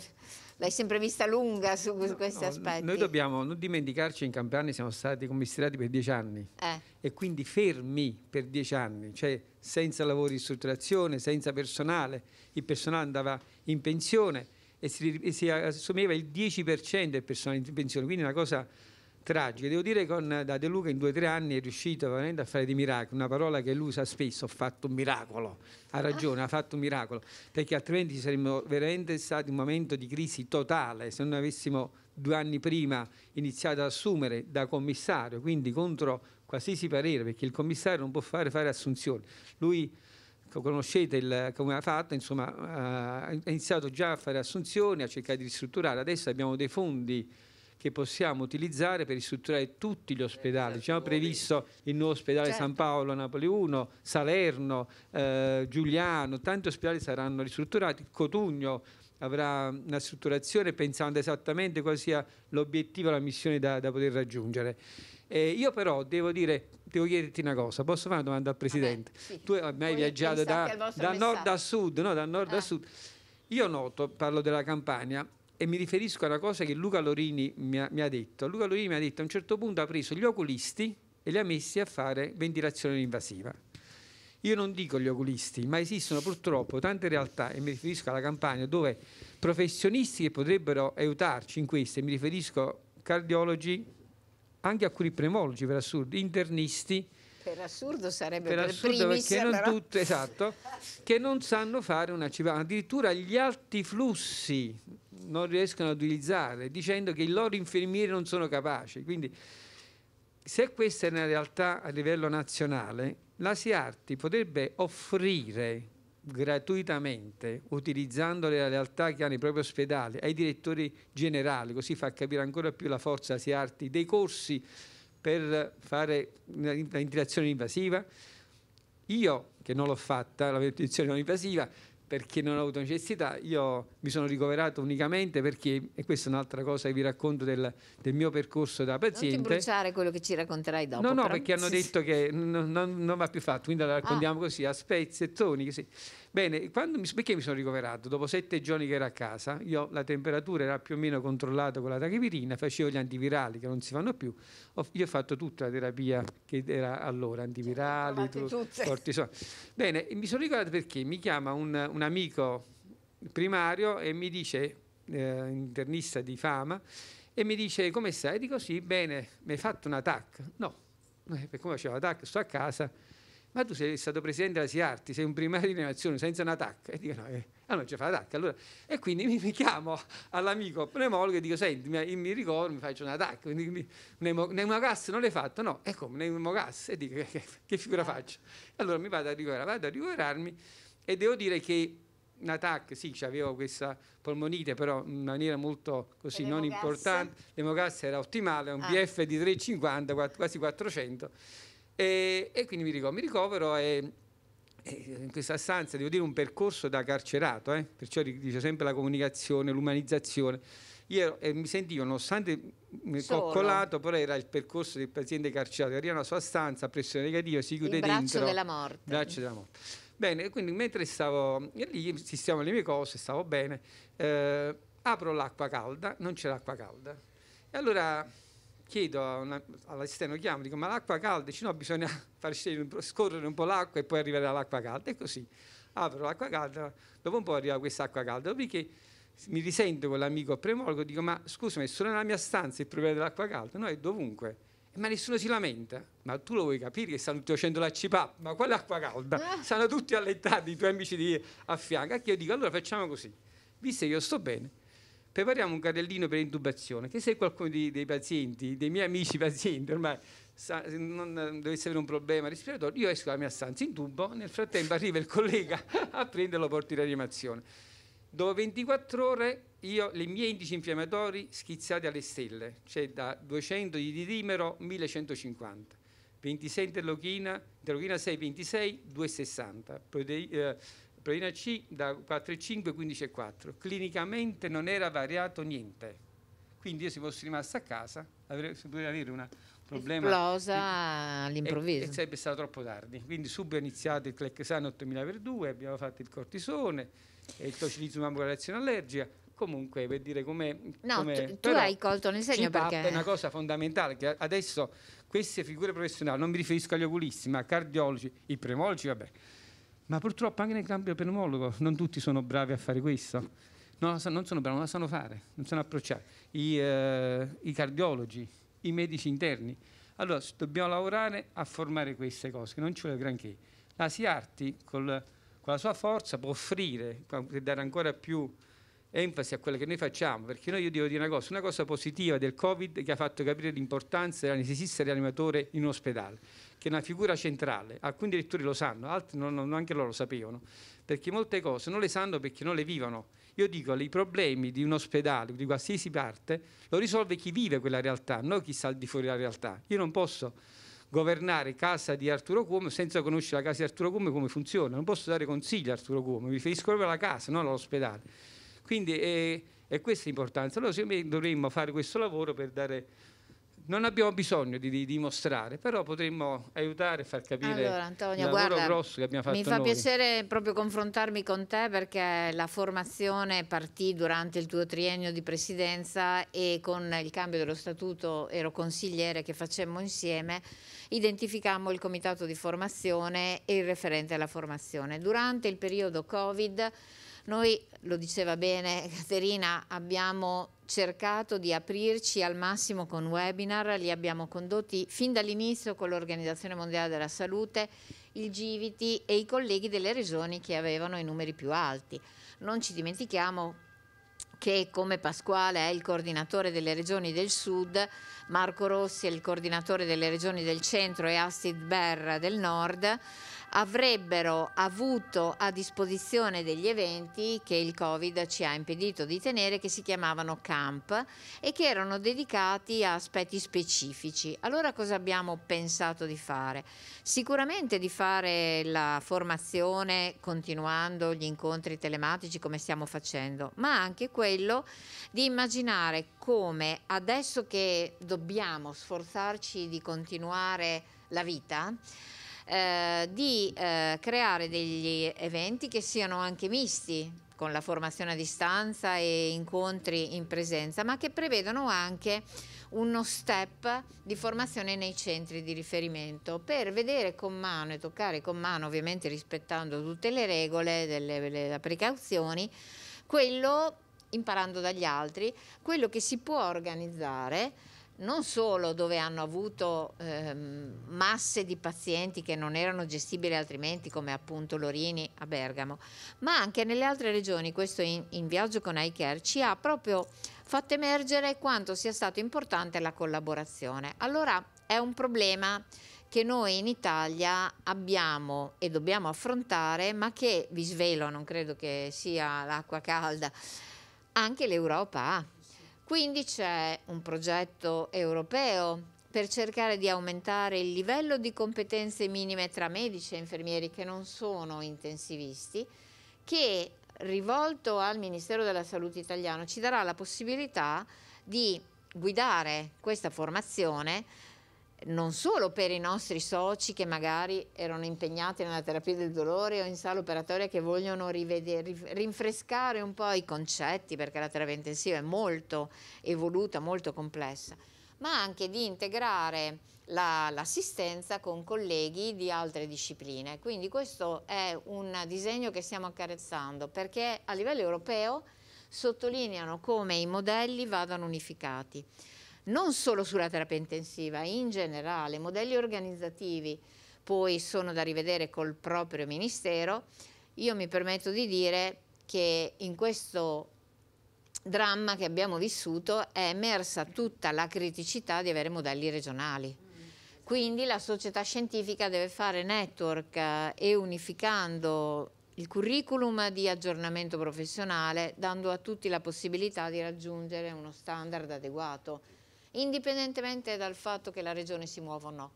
l'hai sempre vista lunga su, su questi no, aspetti. Noi dobbiamo non dimenticarci in Campania siamo stati commissariati per dieci anni eh. e quindi fermi per dieci anni, cioè senza lavori di strutturazione, senza personale, il personale andava in pensione e si, si assumeva il 10% del personale in pensione, quindi una cosa tragiche. Devo dire che con, da De Luca in due o tre anni è riuscito veramente a fare dei miracoli, una parola che lui usa spesso, ho fatto un miracolo, ha ah. ragione, ha fatto un miracolo, perché altrimenti saremmo veramente stati in un momento di crisi totale se non avessimo due anni prima iniziato ad assumere da commissario, quindi contro qualsiasi parere, perché il commissario non può fare, fare assunzioni. Lui conoscete il, come ha fatto, insomma, eh, ha iniziato già a fare assunzioni, ha cercato di ristrutturare, adesso abbiamo dei fondi che possiamo utilizzare per ristrutturare tutti gli ospedali. Ci abbiamo previsto il nuovo ospedale certo. San Paolo, Napoli 1, Salerno, eh, Giuliano, tanti ospedali saranno ristrutturati, Cotugno avrà una strutturazione pensando esattamente quale sia l'obiettivo la missione da, da poter raggiungere. Eh, io però devo, dire, devo chiederti una cosa, posso fare una domanda al Presidente? Vabbè, sì. Tu hai mai viaggiato da, da nord a sud, no? da nord ah. a sud. Io noto, parlo della Campania, e mi riferisco alla cosa che Luca Lorini mi ha, mi ha, detto. Luca Lorini mi ha detto a un certo punto ha preso gli oculisti e li ha messi a fare ventilazione invasiva. Io non dico gli oculisti, ma esistono purtroppo tante realtà, e mi riferisco alla campagna, dove professionisti che potrebbero aiutarci in questo, e mi riferisco cardiologi, anche alcuni premologi per assurdo, internisti, per assurdo sarebbe per, per assurdo perché non però... tutto, esatto, che non sanno fare una civana. Addirittura gli alti flussi non riescono ad utilizzare, dicendo che i loro infermieri non sono capaci. Quindi se questa è una realtà a livello nazionale, la SIARTI potrebbe offrire gratuitamente, utilizzando le realtà che hanno i propri ospedali, ai direttori generali, così fa capire ancora più la forza SIARTI, dei corsi per fare una ventilazione invasiva. Io, che non l'ho fatta, la ventilazione non invasiva, perché non ho avuto necessità, io mi sono ricoverato unicamente perché, e questa è un'altra cosa che vi racconto del, del mio percorso da paziente. Non ti bruciare quello che ci racconterai dopo. No, no, però. perché hanno detto che non, non, non va più fatto, quindi la raccontiamo ah. così, a spezzettoni, così. Bene, mi, perché mi sono ricoverato? Dopo sette giorni che ero a casa, io, la temperatura era più o meno controllata con la tachipirina, facevo gli antivirali che non si fanno più, ho, io ho fatto tutta la terapia che era allora, antivirali, cortisone. Bene, mi sono ricordato perché mi chiama un, un amico primario e mi dice, eh, internista di fama, e mi dice come stai? E dico sì, bene, mi hai fatto un attacco? No, eh, come facevo l'attacco? Sto a casa ma tu sei stato presidente della SIARTI, sei un primario di nazione senza una TAC. E dico, no, eh, ah, non c'è fa la TAC. Allora, e quindi mi, mi chiamo all'amico pneumologo e dico, senti, mi, mi ricordo, mi faccio una TAC. Quindi, mi, pneumogas non l'hai fatto? No, ecco, pneumogas. E dico, che, che, che figura ah. faccio? Allora mi vado a ricoverare, vado a ricoverarmi e devo dire che una TAC, sì, avevo questa polmonite, però in maniera molto così non importante. L'emogas era ottimale, un ah. BF di 350, quasi 400 e, e quindi mi, ricovero, mi ricovero e, e, in questa stanza devo dire un percorso da carcerato, eh? perciò dice sempre la comunicazione, l'umanizzazione. Io eh, mi sentivo, nonostante mi coccolato, però era il percorso del paziente carcerato, arriva nella sua stanza, pressione negativa, si chiude il braccio dentro. Della morte. Braccio della morte. Bene, quindi mentre stavo lì, sistemavo le mie cose, stavo bene, eh, apro l'acqua calda, non c'è l'acqua calda. E allora chiedo una, all'assistente, lo chiamo, dico ma l'acqua calda? Dice no, bisogna far scorrere un po' l'acqua e poi arrivare all'acqua calda. E così apro ah, l'acqua calda, dopo un po' arriva questa acqua calda, dopodiché mi risento con l'amico premologo, dico ma scusami, è solo nella mia stanza il problema dell'acqua calda? No, è dovunque. Eh, ma nessuno si lamenta, ma tu lo vuoi capire che stanno tutti facendo la cipà, ma quale acqua calda? Ah. Stanno tutti allettati, i tuoi amici di, a fianco. io dico allora facciamo così, visto che io sto bene, prepariamo un cartellino per intubazione che se qualcuno di, dei pazienti, dei miei amici pazienti ormai sa, non, dovesse avere un problema respiratorio, io esco dalla mia stanza in tubo, nel frattempo arriva il collega a prenderlo, porto in rianimazione. Dopo 24 ore io ho le mie indici infiammatori schizzati alle stelle, cioè da 200 di didimero 1150. 26 interlochina, interlochina 26, 260, prote- eh, proteina C da 4,5 a 15,4. Clinicamente non era variato niente. Quindi io se fossi rimasto a casa avrei, potuto avere un problema. Esplosa all'improvviso. E, e, sarebbe stato troppo tardi. Quindi subito è iniziato il clecchesano 8000 per 2, abbiamo fatto il cortisone, il tocilizumab con reazione allergica. Comunque, per dire com'è... No, com'è. tu, tu hai colto nel segno perché... è una cosa fondamentale, che adesso queste figure professionali, non mi riferisco agli oculisti, ma a cardiologi, i premologi, vabbè, ma purtroppo anche nel cambio pneumologo non tutti sono bravi a fare questo. No, non sono bravi, non la sanno fare, non sanno approcciare. I, eh, I, cardiologi, i medici interni. Allora, dobbiamo lavorare a formare queste cose, che non ci vuole granché. La Siarti, col, con la sua forza, può offrire, e dare ancora più enfasi a quello che noi facciamo, perché noi io devo dire una cosa, una cosa positiva del Covid che ha fatto capire l'importanza dell'anestesista rianimatore in ospedale che è una figura centrale. Alcuni direttori lo sanno, altri non, non, anche loro lo sapevano, perché molte cose non le sanno perché non le vivono. Io dico, i problemi di un ospedale, di qualsiasi parte, lo risolve chi vive quella realtà, non chi sta al di fuori della realtà. Io non posso governare casa di Arturo Cuomo senza conoscere la casa di Arturo Cuomo e come funziona. Non posso dare consigli a Arturo Cuomo, mi riferisco proprio alla casa, non all'ospedale. Quindi eh, è, è questa l'importanza. Allora secondo me dovremmo fare questo lavoro per dare non abbiamo bisogno di, di, dimostrare, però potremmo aiutare e far capire allora, Antonio, il lavoro guarda, grosso che abbiamo fatto Mi fa noi. piacere proprio confrontarmi con te perché la formazione partì durante il tuo triennio di presidenza e con il cambio dello statuto ero consigliere che facemmo insieme, identificammo il comitato di formazione e il referente alla formazione. Durante il periodo Covid noi, lo diceva bene Caterina, abbiamo cercato di aprirci al massimo con webinar, li abbiamo condotti fin dall'inizio con l'Organizzazione Mondiale della Salute, il Giviti e i colleghi delle regioni che avevano i numeri più alti. Non ci dimentichiamo che come Pasquale è il coordinatore delle regioni del Sud, Marco Rossi è il coordinatore delle regioni del centro e Astid Berra del nord, avrebbero avuto a disposizione degli eventi che il Covid ci ha impedito di tenere, che si chiamavano camp e che erano dedicati a aspetti specifici. Allora cosa abbiamo pensato di fare? Sicuramente di fare la formazione continuando gli incontri telematici come stiamo facendo, ma anche quello di immaginare come adesso che dobbiamo dobbiamo sforzarci di continuare la vita, eh, di eh, creare degli eventi che siano anche misti con la formazione a distanza e incontri in presenza, ma che prevedono anche uno step di formazione nei centri di riferimento per vedere con mano e toccare con mano, ovviamente rispettando tutte le regole, delle, delle precauzioni, quello imparando dagli altri, quello che si può organizzare non solo dove hanno avuto ehm, masse di pazienti che non erano gestibili altrimenti, come appunto Lorini a Bergamo, ma anche nelle altre regioni, questo in, in viaggio con iCare ci ha proprio fatto emergere quanto sia stata importante la collaborazione. Allora è un problema che noi in Italia abbiamo e dobbiamo affrontare, ma che vi svelo, non credo che sia l'acqua calda, anche l'Europa ha quindi c'è un progetto europeo per cercare di aumentare il livello di competenze minime tra medici e infermieri che non sono intensivisti, che rivolto al Ministero della Salute italiano ci darà la possibilità di guidare questa formazione non solo per i nostri soci che magari erano impegnati nella terapia del dolore o in sala operatoria che vogliono rivedere, rinfrescare un po' i concetti perché la terapia intensiva è molto evoluta, molto complessa, ma anche di integrare l'assistenza con colleghi di altre discipline. Quindi questo è un disegno che stiamo accarezzando perché a livello europeo sottolineano come i modelli vadano unificati non solo sulla terapia intensiva, in generale, modelli organizzativi poi sono da rivedere col proprio ministero, io mi permetto di dire che in questo dramma che abbiamo vissuto è emersa tutta la criticità di avere modelli regionali. Quindi la società scientifica deve fare network eh, e unificando il curriculum di aggiornamento professionale, dando a tutti la possibilità di raggiungere uno standard adeguato indipendentemente dal fatto che la Regione si muova o no.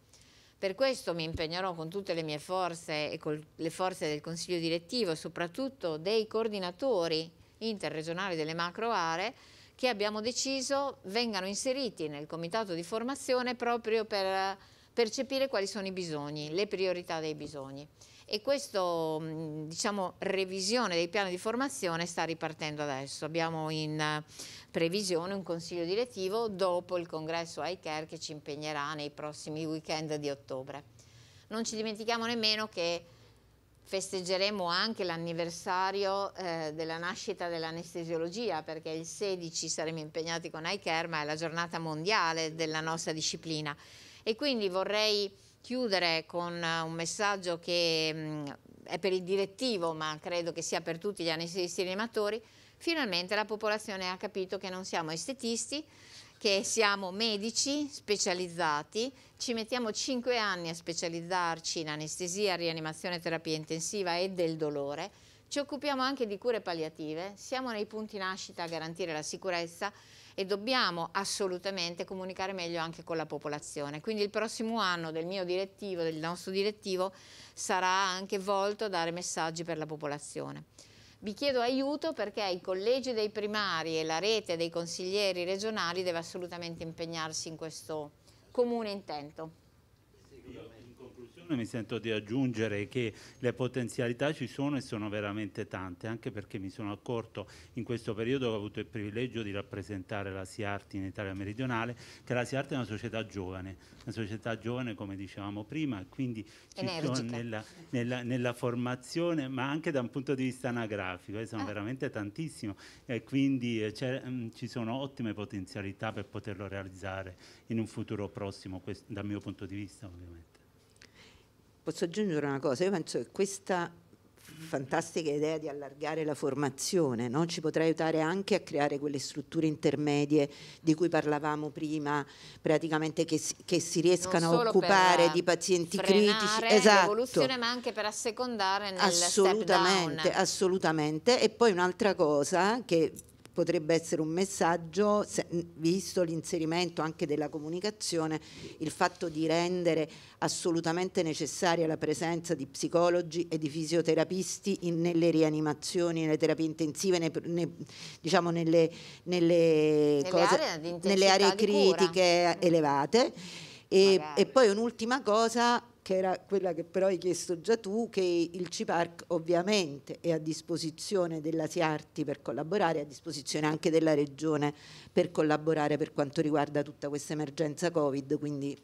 Per questo mi impegnerò con tutte le mie forze e con le forze del Consiglio direttivo e soprattutto dei coordinatori interregionali delle macro aree che abbiamo deciso vengano inseriti nel comitato di formazione proprio per percepire quali sono i bisogni, le priorità dei bisogni e questa mm, diciamo, revisione dei piani di formazione sta ripartendo adesso. Abbiamo in eh, previsione un consiglio direttivo dopo il congresso iCare che ci impegnerà nei prossimi weekend di ottobre. Non ci dimentichiamo nemmeno che festeggeremo anche l'anniversario eh, della nascita dell'anestesiologia perché il 16 saremo impegnati con iCare ma è la giornata mondiale della nostra disciplina e quindi vorrei chiudere con eh, un messaggio che mh, mm, è per il direttivo, ma credo che sia per tutti gli anestetisti rianimatori. Finalmente la popolazione ha capito che non siamo estetisti, che siamo medici specializzati, ci mettiamo cinque anni a specializzarci in anestesia, rianimazione, terapia intensiva e del dolore. Ci occupiamo anche di cure palliative, siamo nei punti nascita a garantire la sicurezza e dobbiamo assolutamente comunicare meglio anche con la popolazione. Quindi il prossimo anno del mio direttivo, del nostro direttivo, sarà anche volto a dare messaggi per la popolazione. Vi chiedo aiuto perché i collegi dei primari e la rete dei consiglieri regionali deve assolutamente impegnarsi in questo comune intento discussione mi sento di aggiungere che le potenzialità ci sono e sono veramente tante, anche perché mi sono accorto in questo periodo che ho avuto il privilegio di rappresentare la SIART in Italia meridionale, che la SIART è una società giovane, una società giovane come dicevamo prima, quindi ci sono nella, nella, nella, formazione, ma anche da un punto di vista anagrafico, eh, sono ah. veramente tantissimo e quindi mh, eh, mm, ci sono ottime potenzialità per poterlo realizzare in un futuro prossimo, questo, dal mio punto di vista ovviamente. Posso aggiungere una cosa? Io penso che questa fantastica idea di allargare la formazione, no? ci potrà aiutare anche a creare quelle strutture intermedie di cui parlavamo prima, praticamente che, si, che si riescano a occupare di pazienti critici. Esatto. L'evoluzione ma anche per assecondare nel assolutamente, Assolutamente. E poi un'altra cosa che potrebbe essere un messaggio, se, visto l'inserimento anche della comunicazione, il fatto di rendere assolutamente necessaria la presenza di psicologi e di fisioterapisti in, nelle rianimazioni, nelle terapie intensive, nei, nei, diciamo nelle, nelle, nelle, cose, aree nelle, aree, critiche cura. Mm. elevate. E, e poi un'ultima cosa che era quella che però hai chiesto già tu, che il CIPARC ovviamente è a disposizione della dell'Asiarti per collaborare, è a disposizione anche della Regione per collaborare per quanto riguarda tutta questa emergenza Covid, quindi...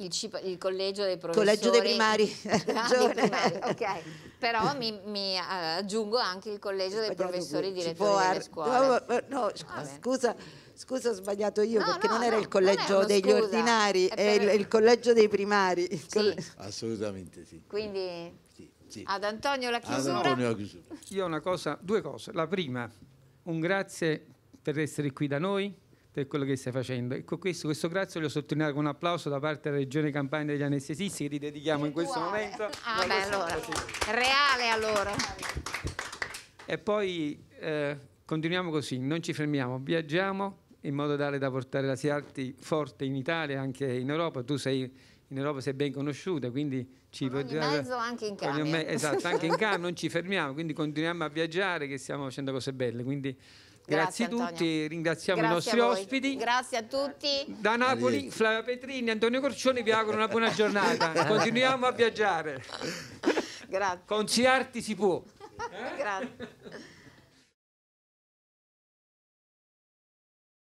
Il, CIP, il collegio dei professori collegio dei primari, ah, dei primari okay. però mi, mi, eh, aggiungo anche il collegio dei professori direttori delle scuole no, no, ah, scusa Scusa, ho sbagliato io no, perché no, non era no, il collegio degli scusa. ordinari, è, il, il, collegio dei primari. Sì. Collegio... Assolutamente sì. Quindi sì, sì. ad Antonio la chiusura. Ad Antonio la chiusura. Io una cosa, due cose. La prima, un grazie per essere qui da noi, per quello che stai facendo. Ecco questo, questo grazie voglio sottolineare con un applauso da parte della Regione Campania degli anestesisti che ti dedichiamo in questo momento. Ah, beh, allora. Reale allora. E poi eh, continuiamo così, non ci fermiamo, viaggiamo in modo tale da portare la SIARTI forte in Italia e anche in Europa. Tu sei in Europa sei ben conosciuta, quindi ci con ogni mezzo anche in camion. Me... esatto, anche in camion, non ci fermiamo, quindi continuiamo a viaggiare che stiamo facendo cose belle. Quindi grazie, grazie a tutti, Antonio. ringraziamo grazie i nostri ospiti. Grazie a tutti. Da Napoli, Flavia Petrini, Antonio Corcioni vi auguro una buona giornata. Continuiamo a viaggiare. Grazie. Con Ciarti si può. Eh? Grazie.